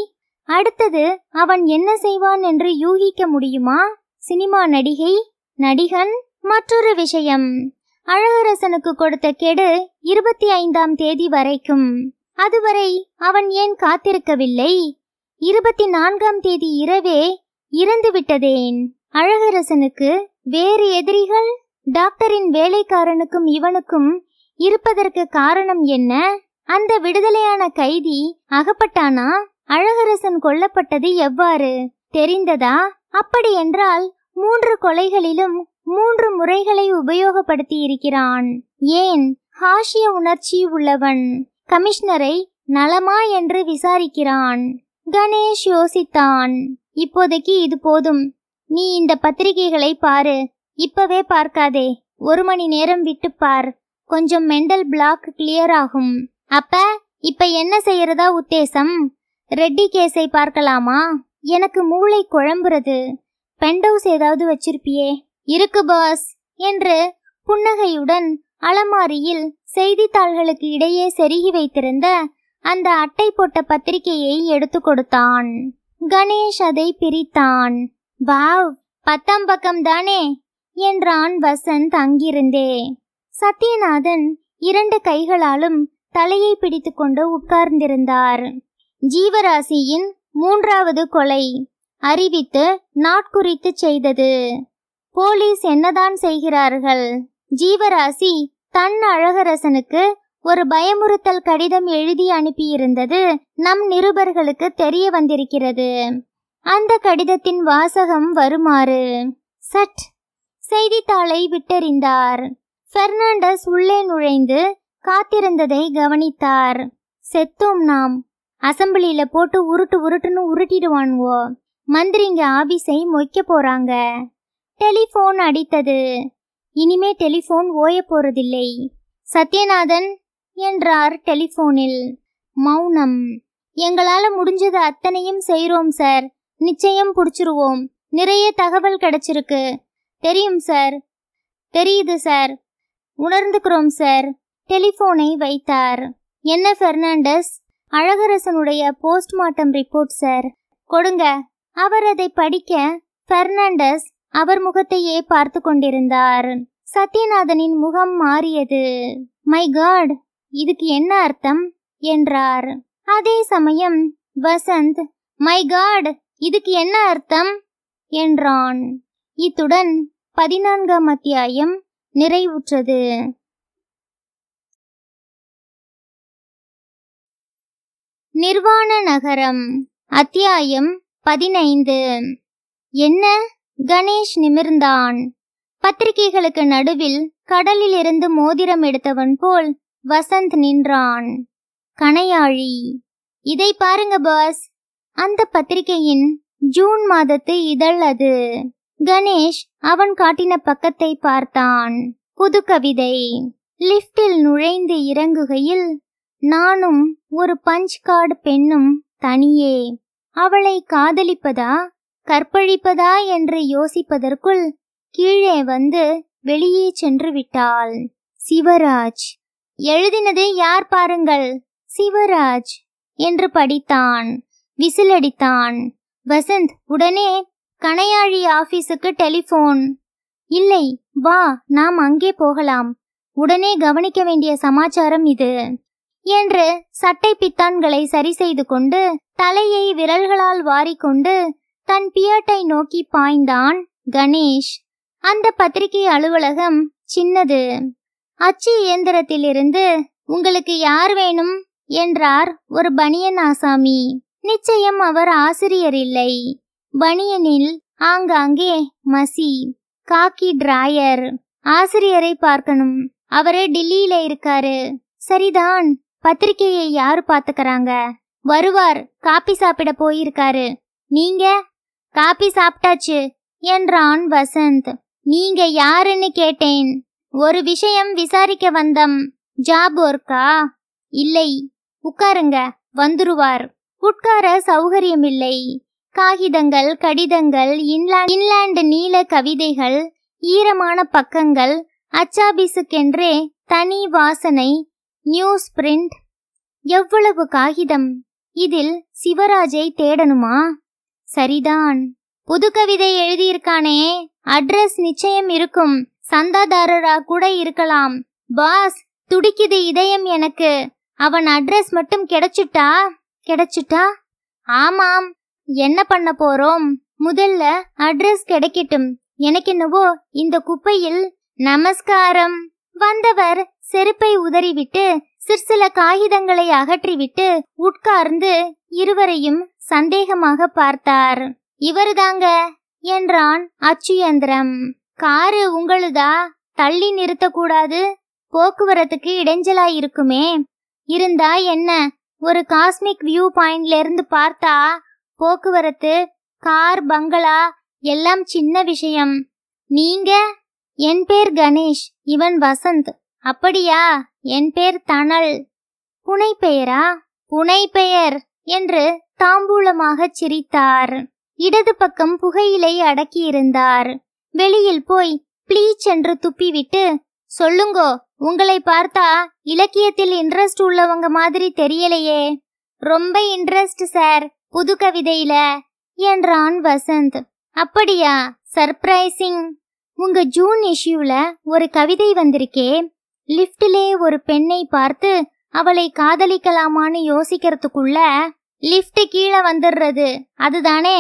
அடுத்தது அவன் என்ன செய்வான் என்று யூகிக்க முடியுமா சினிமா நடிகை நடிகன் மற்றொரு விஷயம் அழகரசனுக்கு கொடுத்த கெடு இருபத்தி ஐந்தாம் தேதி வரைக்கும் அதுவரை அவன் ஏன் காத்திருக்கவில்லை இருபத்தி நான்காம் தேதி இரவே இறந்து விட்டதேன் அழகரசனுக்கு வேறு எதிரிகள் டாக்டரின் வேலைக்காரனுக்கும் இவனுக்கும் இருப்பதற்கு காரணம் என்ன அந்த விடுதலையான கைதி அகப்பட்டானா அழகரசன் கொல்லப்பட்டது எவ்வாறு தெரிந்ததா அப்படி என்றால் மூன்று கொலைகளிலும் மூன்று முறைகளை உபயோகப்படுத்தி இருக்கிறான் ஏன் ஹாஷிய உணர்ச்சி உள்ளவன் கமிஷனரை நலமா என்று விசாரிக்கிறான் கணேஷ் யோசித்தான் இப்போதைக்கு இது போதும் நீ இந்த பத்திரிகைகளை பாரு இப்பவே பார்க்காதே ஒரு மணி நேரம் விட்டு பார் கொஞ்சம் மெண்டல் பிளாக் கிளியர் ஆகும் அப்ப இப்ப என்ன செய்யறதா உத்தேசம் ரெட்டி கேஸை பார்க்கலாமா எனக்கு மூளை குழம்புறது பெண்டவுஸ் ஏதாவது வச்சிருப்பியே இருக்கு பாஸ் என்று புன்னகையுடன் அலமாரியில் செய்தித்தாள்களுக்கு இடையே செருகி வைத்திருந்த அந்த அட்டை போட்ட பத்திரிகையை எடுத்து கொடுத்தான் கணேஷ் அதை பிரித்தான் வாவ் பத்தாம் பக்கம் தானே என்றான் வசந்த் அங்கிருந்தே சத்யநாதன் இரண்டு கைகளாலும் தலையை பிடித்துக்கொண்டு உட்கார்ந்திருந்தார் ஜீவராசியின் மூன்றாவது கொலை அறிவித்து நாட்குறித்து செய்தது போலீஸ் என்னதான் செய்கிறார்கள் ஜீவராசி தன் அழகரசனுக்கு ஒரு பயமுறுத்தல் கடிதம் எழுதி அனுப்பியிருந்தது நம் நிருபர்களுக்கு தெரிய வந்திருக்கிறது அந்த கடிதத்தின் வாசகம் வருமாறு சட் செய்தித்தாளை விட்டறிந்தார் பெர்னாண்டஸ் உள்ளே நுழைந்து காத்திருந்ததை கவனித்தார் செத்தோம் நாம் அசம்பிளியில போட்டு உருட்டு உருட்டுன்னு உருட்டிடுவான்வோ மந்திரிங்க ஆபீஸை மொய்க்க போறாங்க டெலிஃபோன் அடித்தது இனிமே டெலிஃபோன் ஓய போறதில்லை சத்யநாதன் என்றார் டெலிஃபோனில் மௌனம் எங்களால முடிஞ்சது அத்தனையும் செய்கிறோம் சார் நிச்சயம் புடிச்சிருவோம் நிறைய தகவல் கிடைச்சிருக்கு தெரியும் சார் தெரியுது சார் உணர்ந்துக்கிறோம் சார் டெலிஃபோனை வைத்தார் என்ன பெர்னாண்டஸ் அழகரசனுடைய போஸ்ட்மார்ட்டம் ரிப்போர்ட் சார் கொடுங்க அவர் அதை படிக்க பெர்னாண்டஸ் அவர் முகத்தையே பார்த்து கொண்டிருந்தார் சத்யநாதனின் முகம் மாறியது மை காட் இதுக்கு என்ன அர்த்தம் என்றார் அதே சமயம் வசந்த் மை காட் இதுக்கு என்ன அர்த்தம் என்றான் இத்துடன் பதினான்காம் அத்தியாயம் நிறைவுற்றது நிர்வாண நகரம் அத்தியாயம் பதினைந்து என்ன கணேஷ் நிமிர்ந்தான் பத்திரிகைகளுக்கு நடுவில் கடலில் இருந்து மோதிரம் எடுத்தவன் போல் வசந்த் நின்றான் கணையாழி இதை பாருங்க பாஸ் அந்த பத்திரிகையின் ஜூன் மாதத்து இதழ் அது கணேஷ் அவன் காட்டின பக்கத்தை பார்த்தான் புது கவிதை லிப்டில் நுழைந்து இறங்குகையில் நானும் ஒரு பஞ்ச் கார்டு பெண்ணும் தனியே அவளை காதலிப்பதா கற்பழிப்பதா என்று யோசிப்பதற்குள் கீழே வந்து வெளியே சென்று விட்டாள் சிவராஜ் எழுதினது யார் பாருங்கள் சிவராஜ் என்று படித்தான் விசிலடித்தான் வசந்த் உடனே கணையாழி ஆபீஸுக்கு டெலிஃபோன் இல்லை வா நாம் அங்கே போகலாம் உடனே கவனிக்க வேண்டிய சமாச்சாரம் இது என்று சட்டை பித்தான்களை சரி செய்து கொண்டு தலையை விரல்களால் வாரிக்கொண்டு தன் பியட்டை நோக்கி பாய்ந்தான் கணேஷ் அந்த பத்திரிகை அலுவலகம் சின்னது அச்சு இயந்திரத்திலிருந்து உங்களுக்கு யார் வேணும் என்றார் ஒரு பனியன் ஆசாமி நிச்சயம் அவர் ஆசிரியர் இல்லை பனியனில் ஆங்காங்கே மசி காக்கி டிராயர் ஆசிரியரை பார்க்கணும் அவரே டில்லியில இருக்காரு சரிதான் பத்திரிகையை யாரு பாத்துக்கறாங்க வருவார் காப்பி சாப்பிட போயிருக்காரு நீங்க காப்பி சாப்பிட்டாச்சு என்றான் வசந்த் நீங்க யாருன்னு கேட்டேன் ஒரு விஷயம் விசாரிக்க வந்தம் ஒர்க்கா இல்லை உட்காருங்க வந்துருவார் உட்கார சௌகரியமில்லை காகிதங்கள் கடிதங்கள் இன்லாண்ட் இன்லாண்டு நீல கவிதைகள் ஈரமான பக்கங்கள் அச்சாபிசுக்கென்றே தனி வாசனை நியூஸ் பிரிண்ட் எவ்வளவு காகிதம் இதில் சிவராஜை தேடணுமா சரிதான் புது கவிதை எழுதியிருக்கானே அட்ரஸ் நிச்சயம் இருக்கும் சந்தாதாரரா கூட இருக்கலாம் பாஸ் துடிக்குது இதயம் எனக்கு அவன் அட்ரஸ் மட்டும் கிடைச்சிட்டா கிடைச்சிட்டா ஆமாம் என்ன பண்ண போறோம் முதல்ல அட்ரஸ் கிடைக்கட்டும் என்னவோ இந்த குப்பையில் நமஸ்காரம் வந்தவர் செருப்பை உதறிவிட்டு சிற்சில காகிதங்களை அகற்றிவிட்டு உட்கார்ந்து இருவரையும் சந்தேகமாக பார்த்தார் இவருதாங்க என்றான் அச்சுயந்திரம் காரு உங்களுதா தள்ளி நிறுத்தக்கூடாது போக்குவரத்துக்கு இடைஞ்சலா இருக்குமே இருந்தா என்ன ஒரு காஸ்மிக் வியூ பாயிண்ட்ல இருந்து பார்த்தா போக்குவரத்து கார் பங்களா எல்லாம் சின்ன விஷயம் நீங்க என் பேர் கணேஷ் இவன் வசந்த் அப்படியா என் பேர் தணல் புனை பெயரா புனை பெயர் என்று தாம்பூலமாக சிரித்தார் இடது பக்கம் புகையிலை அடக்கியிருந்தார் வெளியில் போய் ப்ளீச் என்று துப்பிவிட்டு சொல்லுங்கோ உங்களை பார்த்தா இலக்கியத்தில் இன்ட்ரெஸ்ட் உள்ளவங்க மாதிரி தெரியலையே ரொம்ப இன்ட்ரெஸ்ட் சார் புது கவிதையில என்றான் வசந்த் அப்படியா சர்ப்ரைசிங் உங்க ஜூன் இஷ்யூல ஒரு கவிதை வந்திருக்கே லிப்டிலே ஒரு பெண்ணை பார்த்து அவளை காதலிக்கலாமான்னு யோசிக்கிறதுக்குள்ள லிப்ட் கீழே வந்துடுறது அதுதானே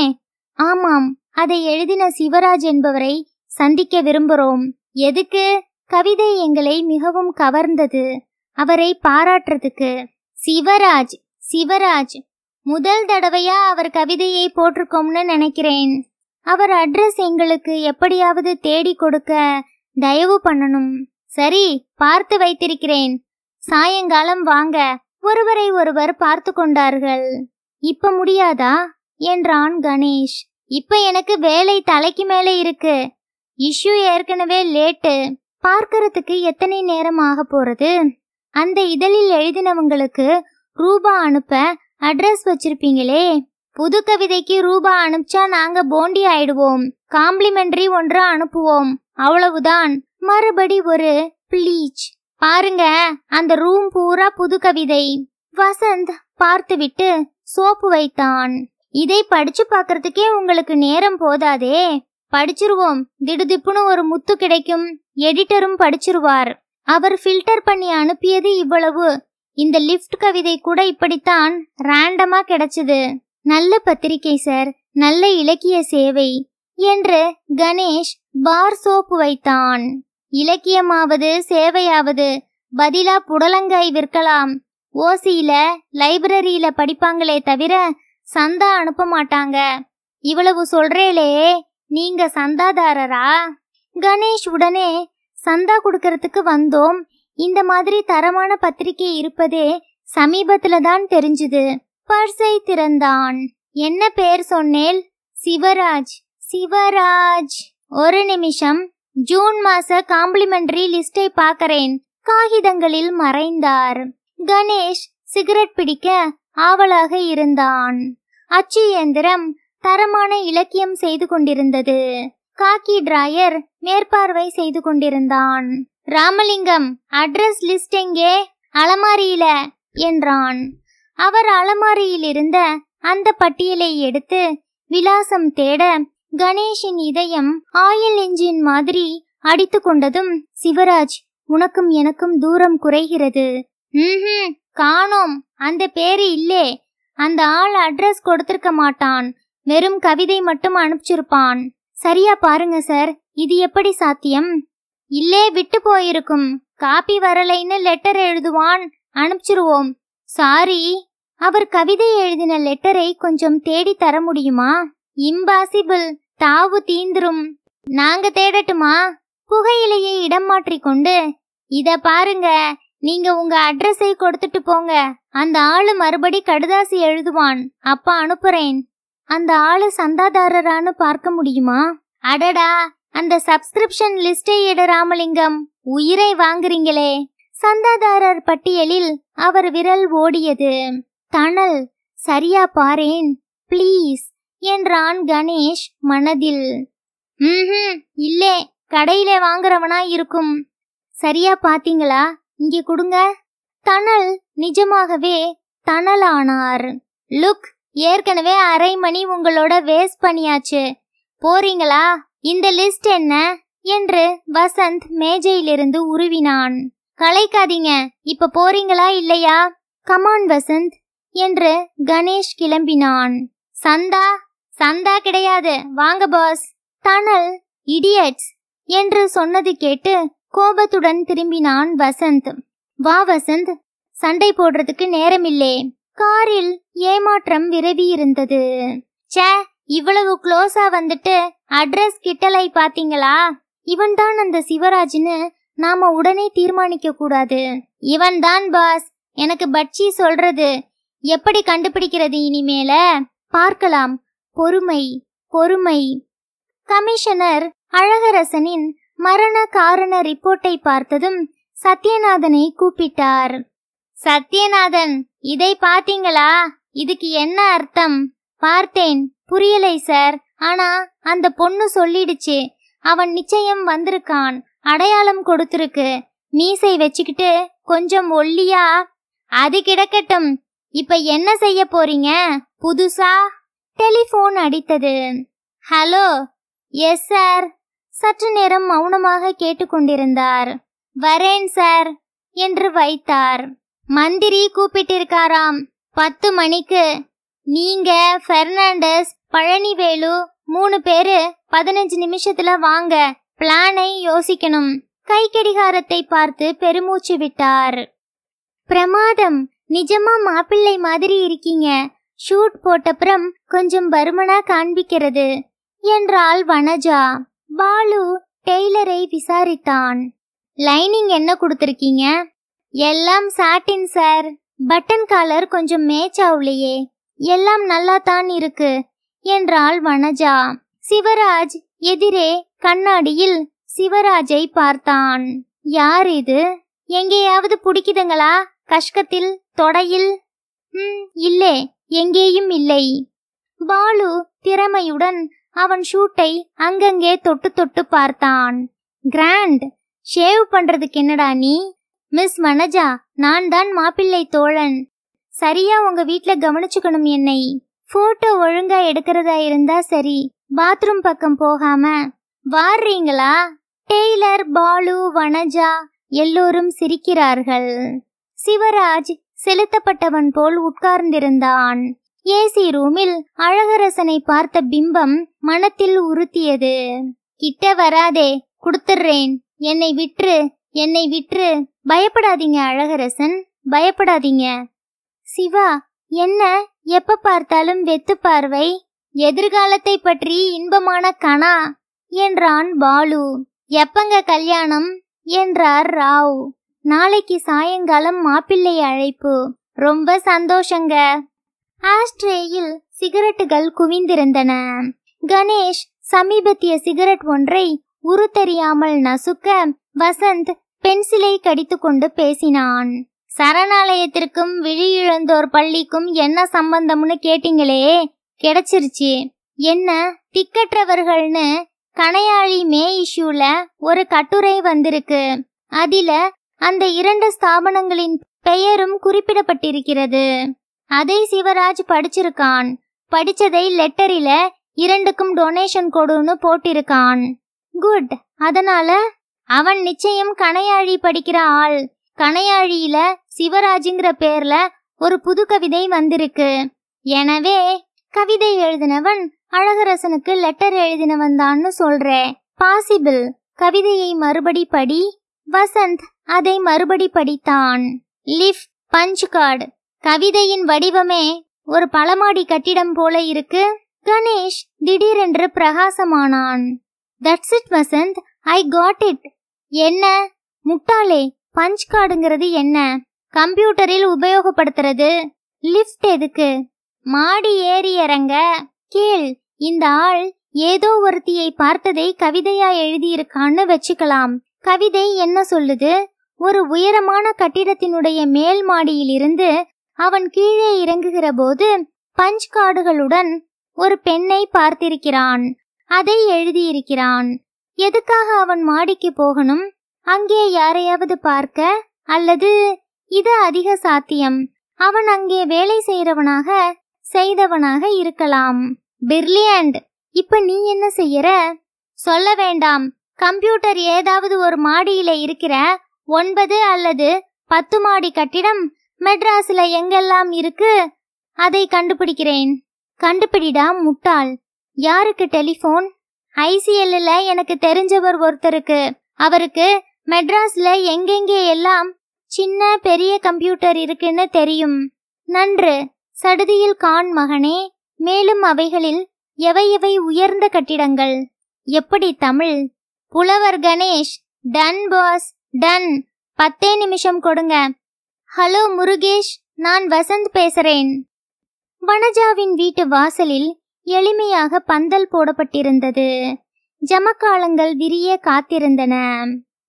ஆமாம் அதை எழுதின சிவராஜ் என்பவரை சந்திக்க விரும்புறோம் எதுக்கு கவிதை எங்களை மிகவும் கவர்ந்தது அவரை பாராட்டுறதுக்கு சிவராஜ் சிவராஜ் முதல் தடவையா அவர் கவிதையை போட்டிருக்கோம்னு நினைக்கிறேன் அவர் அட்ரஸ் எங்களுக்கு எப்படியாவது தேடி கொடுக்க தயவு பண்ணணும் சரி பார்த்து வைத்திருக்கிறேன் சாயங்காலம் வாங்க ஒருவரை ஒருவர் பார்த்து கொண்டார்கள் இப்ப முடியாதா என்றான் கணேஷ் இப்ப எனக்கு வேலை தலைக்கு மேல இருக்கு இஷ்யூ ஏற்கனவே லேட்டு பார்க்கறதுக்கு எத்தனை நேரம் ஆக போறது அந்த இதழில் எழுதினவங்களுக்கு ரூபா அனுப்ப அட்ரஸ் வச்சிருப்பீங்களே புது கவிதைக்கு ரூபா அனுப்பிச்சா நாங்க போண்டி ஆயிடுவோம் காம்ப்ளிமெண்டரி ஒன்று அனுப்புவோம் அவ்வளவுதான் மறுபடி ஒரு ப்ளீச் பாருங்க அந்த ரூம் பூரா புது கவிதை வசந்த் பார்த்துவிட்டு சோப்பு வைத்தான் இதை படிச்சு பாக்குறதுக்கே உங்களுக்கு நேரம் போதாதே படிச்சிருவோம் திடுதிப்புன்னு ஒரு முத்து கிடைக்கும் எடிட்டரும் படிச்சிருவார் அவர் ஃபில்டர் பண்ணி அனுப்பியது இவ்வளவு இந்த லிஃப்ட் கவிதை கூட இப்படித்தான் ரேண்டமா கிடைச்சது நல்ல பத்திரிகை சார் நல்ல இலக்கிய சேவை என்று கணேஷ் பார் சோப்பு வைத்தான் இலக்கியமாவது சேவையாவது பதிலா புடலங்காய் விற்கலாம் ஓசியில லைப்ரரியில படிப்பாங்களே தவிர சந்தா அனுப்ப மாட்டாங்க இவ்வளவு சொல்றேலே நீங்க சந்தாதாரரா கணேஷ் உடனே சந்தா கொடுக்கறதுக்கு வந்தோம் இந்த மாதிரி தரமான பத்திரிகை இருப்பதே சமீபத்துல தான் தெரிஞ்சது பர்சை திறந்தான் என்ன பேர் சொன்னேல் சிவராஜ் சிவராஜ் ஒரு நிமிஷம் ஜூன் மாச காம்ப்ளிமெண்டரி லிஸ்டை பார்க்கறேன் காகிதங்களில் மறைந்தார் கணேஷ் சிகரெட் பிடிக்க ஆவலாக இருந்தான் அச்சு இயந்திரம் தரமான இலக்கியம் செய்து கொண்டிருந்தது காக்கி டிராயர் மேற்பார்வை செய்து கொண்டிருந்தான் ராமலிங்கம் அட்ரஸ் லிஸ்ட் எங்கே அலமாரியில என்றான் அவர் அலமாரியில் இருந்த அந்த பட்டியலை எடுத்து விலாசம் தேட கணேஷின் இதயம் ஆயில் என்ஜின் மாதிரி அடித்து கொண்டதும் சிவராஜ் உனக்கும் எனக்கும் தூரம் குறைகிறது ம் காணோம் அந்த பேரு இல்லே அந்த ஆள் அட்ரஸ் கொடுத்திருக்க மாட்டான் வெறும் கவிதை மட்டும் அனுப்பிச்சிருப்பான் சரியா பாருங்க சார் இது எப்படி சாத்தியம் இல்லே விட்டு போயிருக்கும் காப்பி வரலைன்னு லெட்டர் எழுதுவான் அனுப்பிச்சிருவோம் சாரி அவர் கவிதை எழுதின லெட்டரை கொஞ்சம் தேடி தர முடியுமா இம்பாசிபிள் தாவு தீந்துரும் நாங்க தேடட்டுமா புகையிலேயே இடம் மாற்றிக்கொண்டு இத பாருங்க நீங்க உங்க அட்ரஸை கொடுத்துட்டு போங்க அந்த ஆளு மறுபடி கடுதாசி எழுதுவான் அப்பா அனுப்புறேன் அந்த ஆளு சந்தாதாரரான்னு பார்க்க முடியுமா அடடா அந்த சப்ஸ்கிரிப்ஷன் லிஸ்டை எடு ராமலிங்கம் உயிரை வாங்குறீங்களே சந்தாதாரர் பட்டியலில் அவர் விரல் ஓடியது தணல் சரியா பாரேன் ப்ளீஸ் என்றான் கணேஷ் மனதில் ம் இல்லே கடையிலே வாங்குறவனா இருக்கும் சரியா பாத்தீங்களா இங்க கொடுங்க தணல் நிஜமாகவே தனலானார் லுக் ஏற்கனவே அரை மணி உங்களோட வேஸ்ட் பண்ணியாச்சு போறீங்களா இந்த லிஸ்ட் என்ன என்று வசந்த் மேஜையிலிருந்து உருவினான் கலைக்காதீங்க இப்ப போறீங்களா இல்லையா கமான் வசந்த் என்று கணேஷ் கிளம்பினான் சந்தா சந்தா கிடையாது வாங்க பாஸ் தனல் இடியட்ஸ் என்று சொன்னது கேட்டு கோபத்துடன் திரும்பினான் வசந்த் வா வசந்த் சண்டை போடுறதுக்கு நேரமில்லே காரில் ஏமாற்றம் விரவி இருந்தது சே இவ்வளவு க்ளோஸா வந்துட்டு அட்ரஸ் கிட்டலை பாத்தீங்களா இவன் தான் அந்த சிவராஜ்னு நாம உடனே தீர்மானிக்க கூடாது இவன் தான் பாஸ் எனக்கு பட்சி சொல்றது எப்படி கண்டுபிடிக்கிறது இனிமேல பார்க்கலாம் பொறுமை பொறுமை கமிஷனர் அழகரசனின் மரண காரண ரிப்போர்ட்டை பார்த்ததும் சத்யநாதனை கூப்பிட்டார் சத்யநாதன் இதை பாத்தீங்களா இதுக்கு என்ன அர்த்தம் பார்த்தேன் புரியலை சார் ஆனா அந்த பொண்ணு சொல்லிடுச்சு அவன் நிச்சயம் வந்திருக்கான் அடையாளம் கொடுத்திருக்கு மீசை வச்சுக்கிட்டு கொஞ்சம் ஒல்லியா அது கிடக்கட்டும் இப்ப என்ன செய்ய போறீங்க புதுசா டெலிபோன் அடித்தது ஹலோ எஸ் சார் சற்று நேரம் மௌனமாக கேட்டுக்கொண்டிருந்தார் வரேன் சார் என்று வைத்தார் மந்திரி கூப்பிட்டிருக்காராம் பத்து மணிக்கு நீங்க பெர்னாண்டஸ் பழனிவேலு மூணு பேரு பதினஞ்சு நிமிஷத்துல வாங்க பிளானை யோசிக்கணும் கை கடிகாரத்தை பார்த்து பெருமூச்சு விட்டார் பிரமாதம் நிஜமா மாப்பிள்ளை மாதிரி இருக்கீங்க ஷூட் போட்டப்புறம் கொஞ்சம் பருமனா காண்பிக்கிறது என்றாள் வனஜா பாலு டெய்லரை விசாரித்தான் லைனிங் என்ன கொடுத்திருக்கீங்க எல்லாம் சாட்டின் சார் பட்டன் காலர் கொஞ்சம் மேட்ச் ஆகலையே எல்லாம் நல்லா தான் இருக்கு என்றாள் வனஜா சிவராஜ் எதிரே கண்ணாடியில் சிவராஜை பார்த்தான் யார் இது எங்கேயாவது பிடிக்குதுங்களா கஷ்கத்தில் தொடையில் ம் இல்லே எங்கேயும் இல்லை பாலு திறமையுடன் அவன் ஷூட்டை அங்கங்கே தொட்டு தொட்டு பார்த்தான் கிராண்ட் ஷேவ் பண்றதுக்கு என்னடா நீ மிஸ் மனஜா நான் தான் மாப்பிள்ளை தோழன் சரியா உங்க வீட்ல கவனிச்சுக்கணும் என்னை போட்டோ ஒழுங்கா எடுக்கிறதா இருந்தா சரி பாத்ரூம் பக்கம் போகாம வாடுறீங்களா டெய்லர் பாலு வனஜா எல்லோரும் சிரிக்கிறார்கள் சிவராஜ் செலுத்தப்பட்டவன் போல் உட்கார்ந்திருந்தான் ஏசி ரூமில் அழகரசனை பார்த்த பிம்பம் மனத்தில் உறுத்தியது கிட்ட வராதே குடுத்துறேன் என்னை விற்று என்னை விற்று பயப்படாதீங்க அழகரசன் பயப்படாதீங்க சிவா என்ன எப்ப பார்த்தாலும் வெத்து பார்வை எதிர்காலத்தை பற்றி இன்பமான கணா என்றான் பாலு எப்பங்க கல்யாணம் என்றார் ராவ் நாளைக்கு சாயங்காலம் மாப்பிள்ளை அழைப்பு ரொம்ப சந்தோஷங்க ஆஸ்ட்ரேயில் சிகரெட்டுகள் குவிந்திருந்தன கணேஷ் சமீபத்திய சிகரெட் ஒன்றை தெரியாமல் நசுக்க வசந்த் பென்சிலை கடித்துக்கொண்டு பேசினான் சரணாலயத்திற்கும் விழியிழந்தோர் பள்ளிக்கும் என்ன சம்பந்தம்னு கேட்டீங்களே கிடைச்சிருச்சு என்ன திக்கற்றவர்கள்னு கணையாழி மே இஷ்யூல ஒரு கட்டுரை வந்திருக்கு அதில அந்த இரண்டு ஸ்தாபனங்களின் பெயரும் குறிப்பிடப்பட்டிருக்கிறது அதை சிவராஜ் படிச்சிருக்கான் படிச்சதை லெட்டரில இரண்டுக்கும் டொனேஷன் கொடுன்னு போட்டிருக்கான் குட் அதனால அவன் நிச்சயம் கணையாழி படிக்கிற ஆள் கணையாழியில சிவராஜுங்கிற பேர்ல ஒரு புது கவிதை வந்திருக்கு எனவே கவிதை எழுதினவன் அழகரசனுக்கு லெட்டர் எழுதினவன் தான்னு சொல்ற பாசிபிள் கவிதையை மறுபடி படி வசந்த் அதை மறுபடி படித்தான் லிஃப் பஞ்ச் கார்டு கவிதையின் வடிவமே ஒரு பழமாடி கட்டிடம் போல இருக்கு கணேஷ் திடீரென்று பிரகாசமானான் that's it Vasanth I got it என்ன முட்டாளே பஞ்ச் கார்டுங்கிறது என்ன கம்ப்யூட்டரில் உபயோகப்படுத்துறது லிஃப்ட் எதுக்கு மாடி ஏறி இறங்க கீழ் இந்த ஆள் ஏதோ ஒருத்தியை பார்த்ததை கவிதையா எழுதியிருக்கான்னு வச்சுக்கலாம் கவிதை என்ன சொல்லுது ஒரு உயரமான கட்டிடத்தினுடைய மேல் மாடியிலிருந்து அவன் கீழே இறங்குகிற போது பஞ்ச் கார்டுகளுடன் ஒரு பெண்ணை பார்த்திருக்கிறான் அதை எழுதியிருக்கிறான் எதுக்காக அவன் மாடிக்கு போகணும் அங்கே யாரையாவது பார்க்க அல்லது இது அதிக சாத்தியம் அவன் அங்கே வேலை செய்யறவனாக செய்தவனாக இருக்கலாம் பிர்லியண்ட் இப்ப நீ என்ன செய்யற சொல்ல வேண்டாம் கம்ப்யூட்டர் ஏதாவது ஒரு மாடியில இருக்கிற ஒன்பது அல்லது பத்து மாடி கட்டிடம் மெட்ராஸ்ல எங்கெல்லாம் இருக்கு அதை கண்டுபிடிக்கிறேன் கண்டுபிடிடா முட்டாள் யாருக்கு டெலிஃபோன் ஐசிஎல்ல எனக்கு தெரிஞ்சவர் ஒருத்தருக்கு அவருக்கு மெட்ராஸ்ல எங்கெங்கே எல்லாம் சின்ன பெரிய கம்ப்யூட்டர் இருக்குன்னு தெரியும் நன்று சடுதியில் கான் மகனே மேலும் அவைகளில் எவை எவை உயர்ந்த கட்டிடங்கள் எப்படி தமிழ் புலவர் கணேஷ் டன் பாஸ் டன் பத்தே நிமிஷம் கொடுங்க ஹலோ முருகேஷ் நான் வசந்த் பேசுறேன் வனஜாவின் வீட்டு வாசலில் எளிமையாக பந்தல் போடப்பட்டிருந்தது ஜமக்காலங்கள் விரிய காத்திருந்தன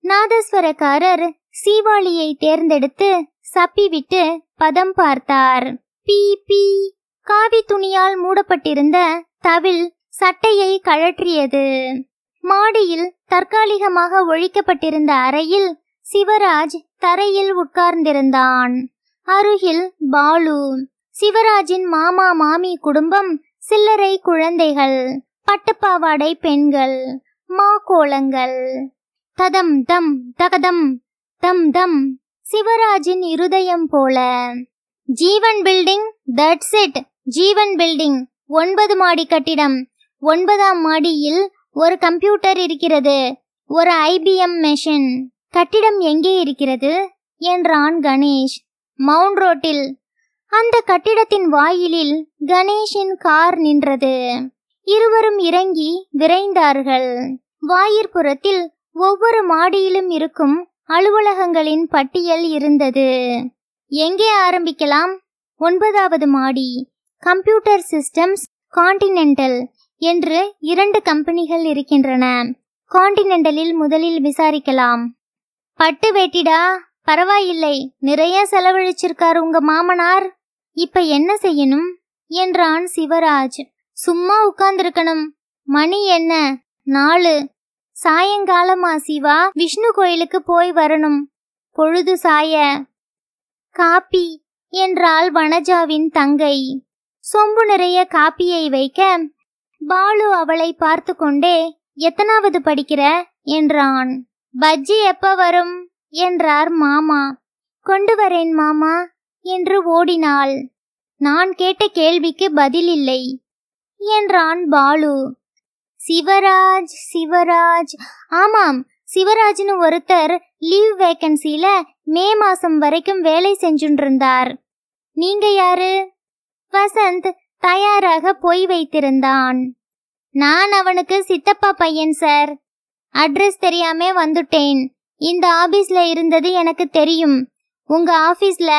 நாதஸ்வரக்காரர் சீவாளியை தேர்ந்தெடுத்து சப்பிவிட்டு பதம் பார்த்தார் பி பி காவி துணியால் மூடப்பட்டிருந்த தவில் சட்டையை கழற்றியது மாடியில் தற்காலிகமாக ஒழிக்கப்பட்டிருந்த அறையில் சிவராஜ் தரையில் உட்கார்ந்திருந்தான் அருகில் பாலு சிவராஜின் மாமா மாமி குடும்பம் சில்லறை குழந்தைகள் பட்டுப்பாவாடை பெண்கள் மா கோலங்கள் ததம் தம் தகதம் தம் தம் சிவராஜின் இருதயம் போல Jeevan building that's it Jeevan building ஒன்பது மாடி கட்டிடம் ஒன்பதாம் மாடியில் ஒரு கம்ப்யூட்டர் இருக்கிறது ஒரு ஐபிஎம் மெஷின் கட்டிடம் எங்கே இருக்கிறது என்றான் கணேஷ் மவுண்ட் ரோட்டில் அந்த கட்டிடத்தின் வாயிலில் கணேஷின் கார் நின்றது இருவரும் இறங்கி விரைந்தார்கள் வாயிற்புறத்தில் ஒவ்வொரு மாடியிலும் இருக்கும் அலுவலகங்களின் பட்டியல் இருந்தது எங்கே ஆரம்பிக்கலாம் ஒன்பதாவது மாடி கம்ப்யூட்டர் சிஸ்டம்ஸ் காண்டினென்டல் என்று இரண்டு கம்பெனிகள் இருக்கின்றன காண்டினென்டலில் முதலில் விசாரிக்கலாம் பட்டு வேட்டிடா பரவாயில்லை நிறைய செலவழிச்சிருக்கார் உங்க மாமனார் இப்ப என்ன செய்யணும் என்றான் சிவராஜ் சும்மா உட்கார்ந்திருக்கணும் மணி என்ன நாலு சாயங்காலமா சிவா விஷ்ணு கோயிலுக்கு போய் வரணும் பொழுது சாய காப்பி என்றாள் வனஜாவின் தங்கை சொம்பு நிறைய காப்பியை வைக்க பாலு அவளை பார்த்து கொண்டே எத்தனாவது படிக்கிற என்றான் பஜ்ஜி எப்ப வரும் என்றார் மாமா கொண்டு வரேன் மாமா என்று ஓடினாள் நான் கேட்ட கேள்விக்கு பதில் இல்லை என்றான் பாலு சிவராஜ் சிவராஜ் ஆமாம் சிவராஜ்னு ஒருத்தர் லீவ் வேக்கன்சியில மே மாசம் வரைக்கும் வேலை செஞ்சுன்றிருந்தார் நீங்க யாரு வசந்த் தயாராக போய் வைத்திருந்தான் நான் அவனுக்கு சித்தப்பா பையன் சார் அட்ரஸ் தெரியாமே வந்துட்டேன் இந்த ஆபீஸ்ல இருந்தது எனக்கு தெரியும் உங்க ஆபீஸ்ல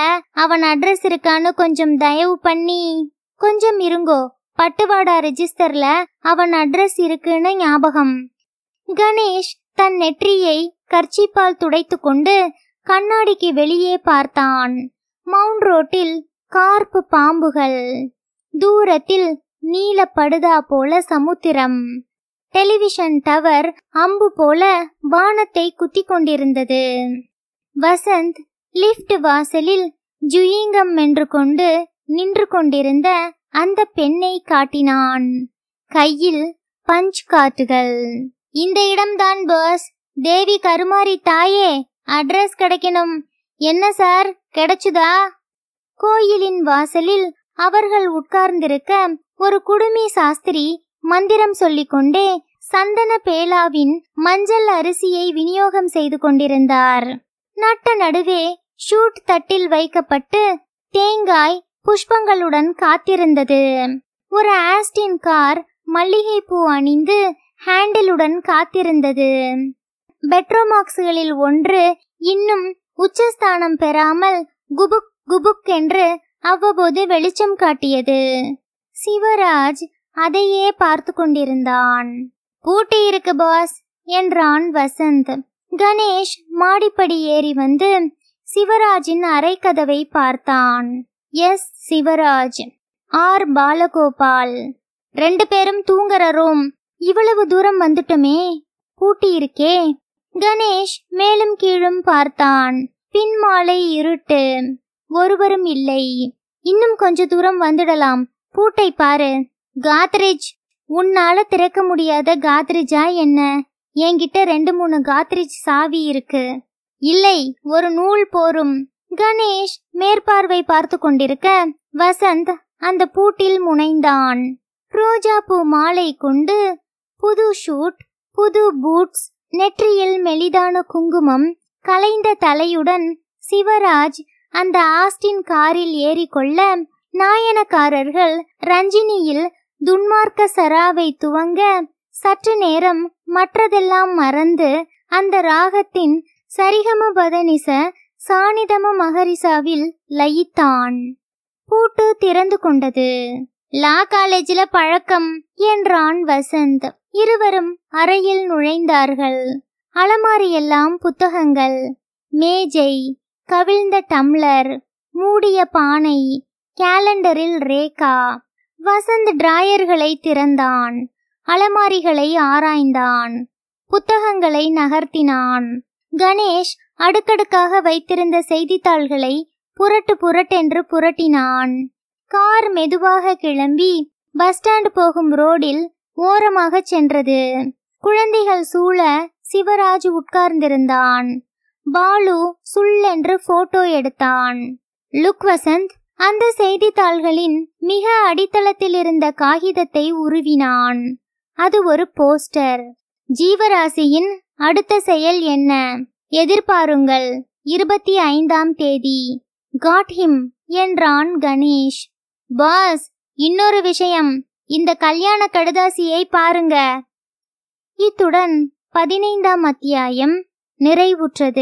அவன் அட்ரஸ் இருக்கான்னு கொஞ்சம் தயவு பண்ணி கொஞ்சம் இருங்கோ பட்டுவாடா ரெஜிஸ்டர்ல அவன் அட்ரஸ் இருக்குன்னு ஞாபகம் கணேஷ் தன் நெற்றியை கர்ச்சிப்பால் துடைத்து கொண்டு கண்ணாடிக்கு வெளியே பார்த்தான் மவுண்ட் ரோட்டில் கார்ப்பு பாம்புகள் தூரத்தில் நீல படுதா போல சமுத்திரம் டெலிவிஷன் டவர் அம்பு போல வானத்தை குத்தி கொண்டிருந்தது வசந்த் லிஃப்ட் வாசலில் ஜுயிங்கம் என்று கொண்டு நின்று கொண்டிருந்த அந்த பெண்ணை காட்டினான் கையில் பஞ்ச் கார்டுகள் இந்த இடம்தான் பாஸ் தேவி கருமாரி தாயே அட்ரஸ் கிடைக்கணும் என்ன சார் கிடைச்சுதா கோயிலின் வாசலில் அவர்கள் உட்கார்ந்திருக்க ஒரு குடுமி சாஸ்திரி மந்திரம் கொண்டே சந்தன பேலாவின் மஞ்சள் அரிசியை விநியோகம் செய்து கொண்டிருந்தார் நட்ட நடுவே ஷூட் தட்டில் வைக்கப்பட்டு தேங்காய் புஷ்பங்களுடன் காத்திருந்தது ஒரு ஆஸ்டின் கார் மல்லிகை பூ அணிந்து ஹேண்டிலுடன் காத்திருந்தது பெட்ரோமாக்ஸ்களில் ஒன்று இன்னும் உச்சஸ்தானம் பெறாமல் குபுக் குபுக் என்று அவ்வப்போது வெளிச்சம் காட்டியது சிவராஜ் அதையே பார்த்து கொண்டிருந்தான் பூட்டி இருக்கு பாஸ் என்றான் வசந்த் கணேஷ் மாடிப்படி ஏறி வந்து சிவராஜின் அரைக்கதவை பார்த்தான் எஸ் சிவராஜ் ஆர் பாலகோபால் ரெண்டு பேரும் தூங்குறோம் இவ்வளவு தூரம் வந்துட்டோமே பூட்டி இருக்கே கணேஷ் மேலும் கீழும் பார்த்தான் பின் மாலை இருட்டு ஒருவரும் இல்லை இன்னும் கொஞ்ச தூரம் வந்துடலாம் பூட்டை பாரு காத்ரேஜ் உன்னால திறக்க முடியாத காத்ரேஜா என்ன என்கிட்ட ரெண்டு மூணு காத்ரேஜ் சாவி இருக்கு இல்லை ஒரு நூல் போரும் கணேஷ் மேற்பார்வை பார்த்து கொண்டிருக்க வசந்த் அந்த பூட்டில் முனைந்தான் ரோஜா பூ மாலை கொண்டு புது ஷூட் புது பூட்ஸ் நெற்றியில் மெலிதான குங்குமம் கலைந்த தலையுடன் சிவராஜ் அந்த ஆஸ்டின் காரில் ஏறிக்கொள்ள நாயனக்காரர்கள் ரஞ்சினியில் துன்மார்க்க சராவை துவங்க சற்று நேரம் மற்றதெல்லாம் மறந்து அந்த ராகத்தின் சரிகமபதனிச சானிதம மகரிசாவில் லயித்தான் பூட்டு திறந்து கொண்டது லா காலேஜில பழக்கம் என்றான் வசந்த் இருவரும் அறையில் நுழைந்தார்கள் அலமாரி எல்லாம் புத்தகங்கள் மேஜை கவிழ்ந்த டம்ளர் மூடிய பானை கேலண்டரில் ரேகா வசந்த் டிராயர்களை திறந்தான் அலமாரிகளை ஆராய்ந்தான் புத்தகங்களை நகர்த்தினான் கணேஷ் அடுக்கடுக்காக வைத்திருந்த செய்தித்தாள்களை புரட்டு புரட்டென்று புரட்டினான் கார் மெதுவாக கிளம்பி பஸ் ஸ்டாண்ட் போகும் ரோடில் ஓரமாக சென்றது குழந்தைகள் சூழ சிவராஜ் உட்கார்ந்திருந்தான் பாலு சுள்ளென்று போட்டோ எடுத்தான் லுக் வசந்த் அந்த செய்தித்தாள்களின் மிக அடித்தளத்தில் இருந்த காகிதத்தை உருவினான் அது ஒரு போஸ்டர் ஜீவராசியின் அடுத்த செயல் என்ன எதிர்பாருங்கள் இருபத்தி ஐந்தாம் தேதி காட் ஹிம் என்றான் கணேஷ் பாஸ் இன்னொரு விஷயம் இந்த கல்யாண கடுதாசியை பாருங்க இத்துடன் பதினைந்தாம் அத்தியாயம் நிறைவுற்றது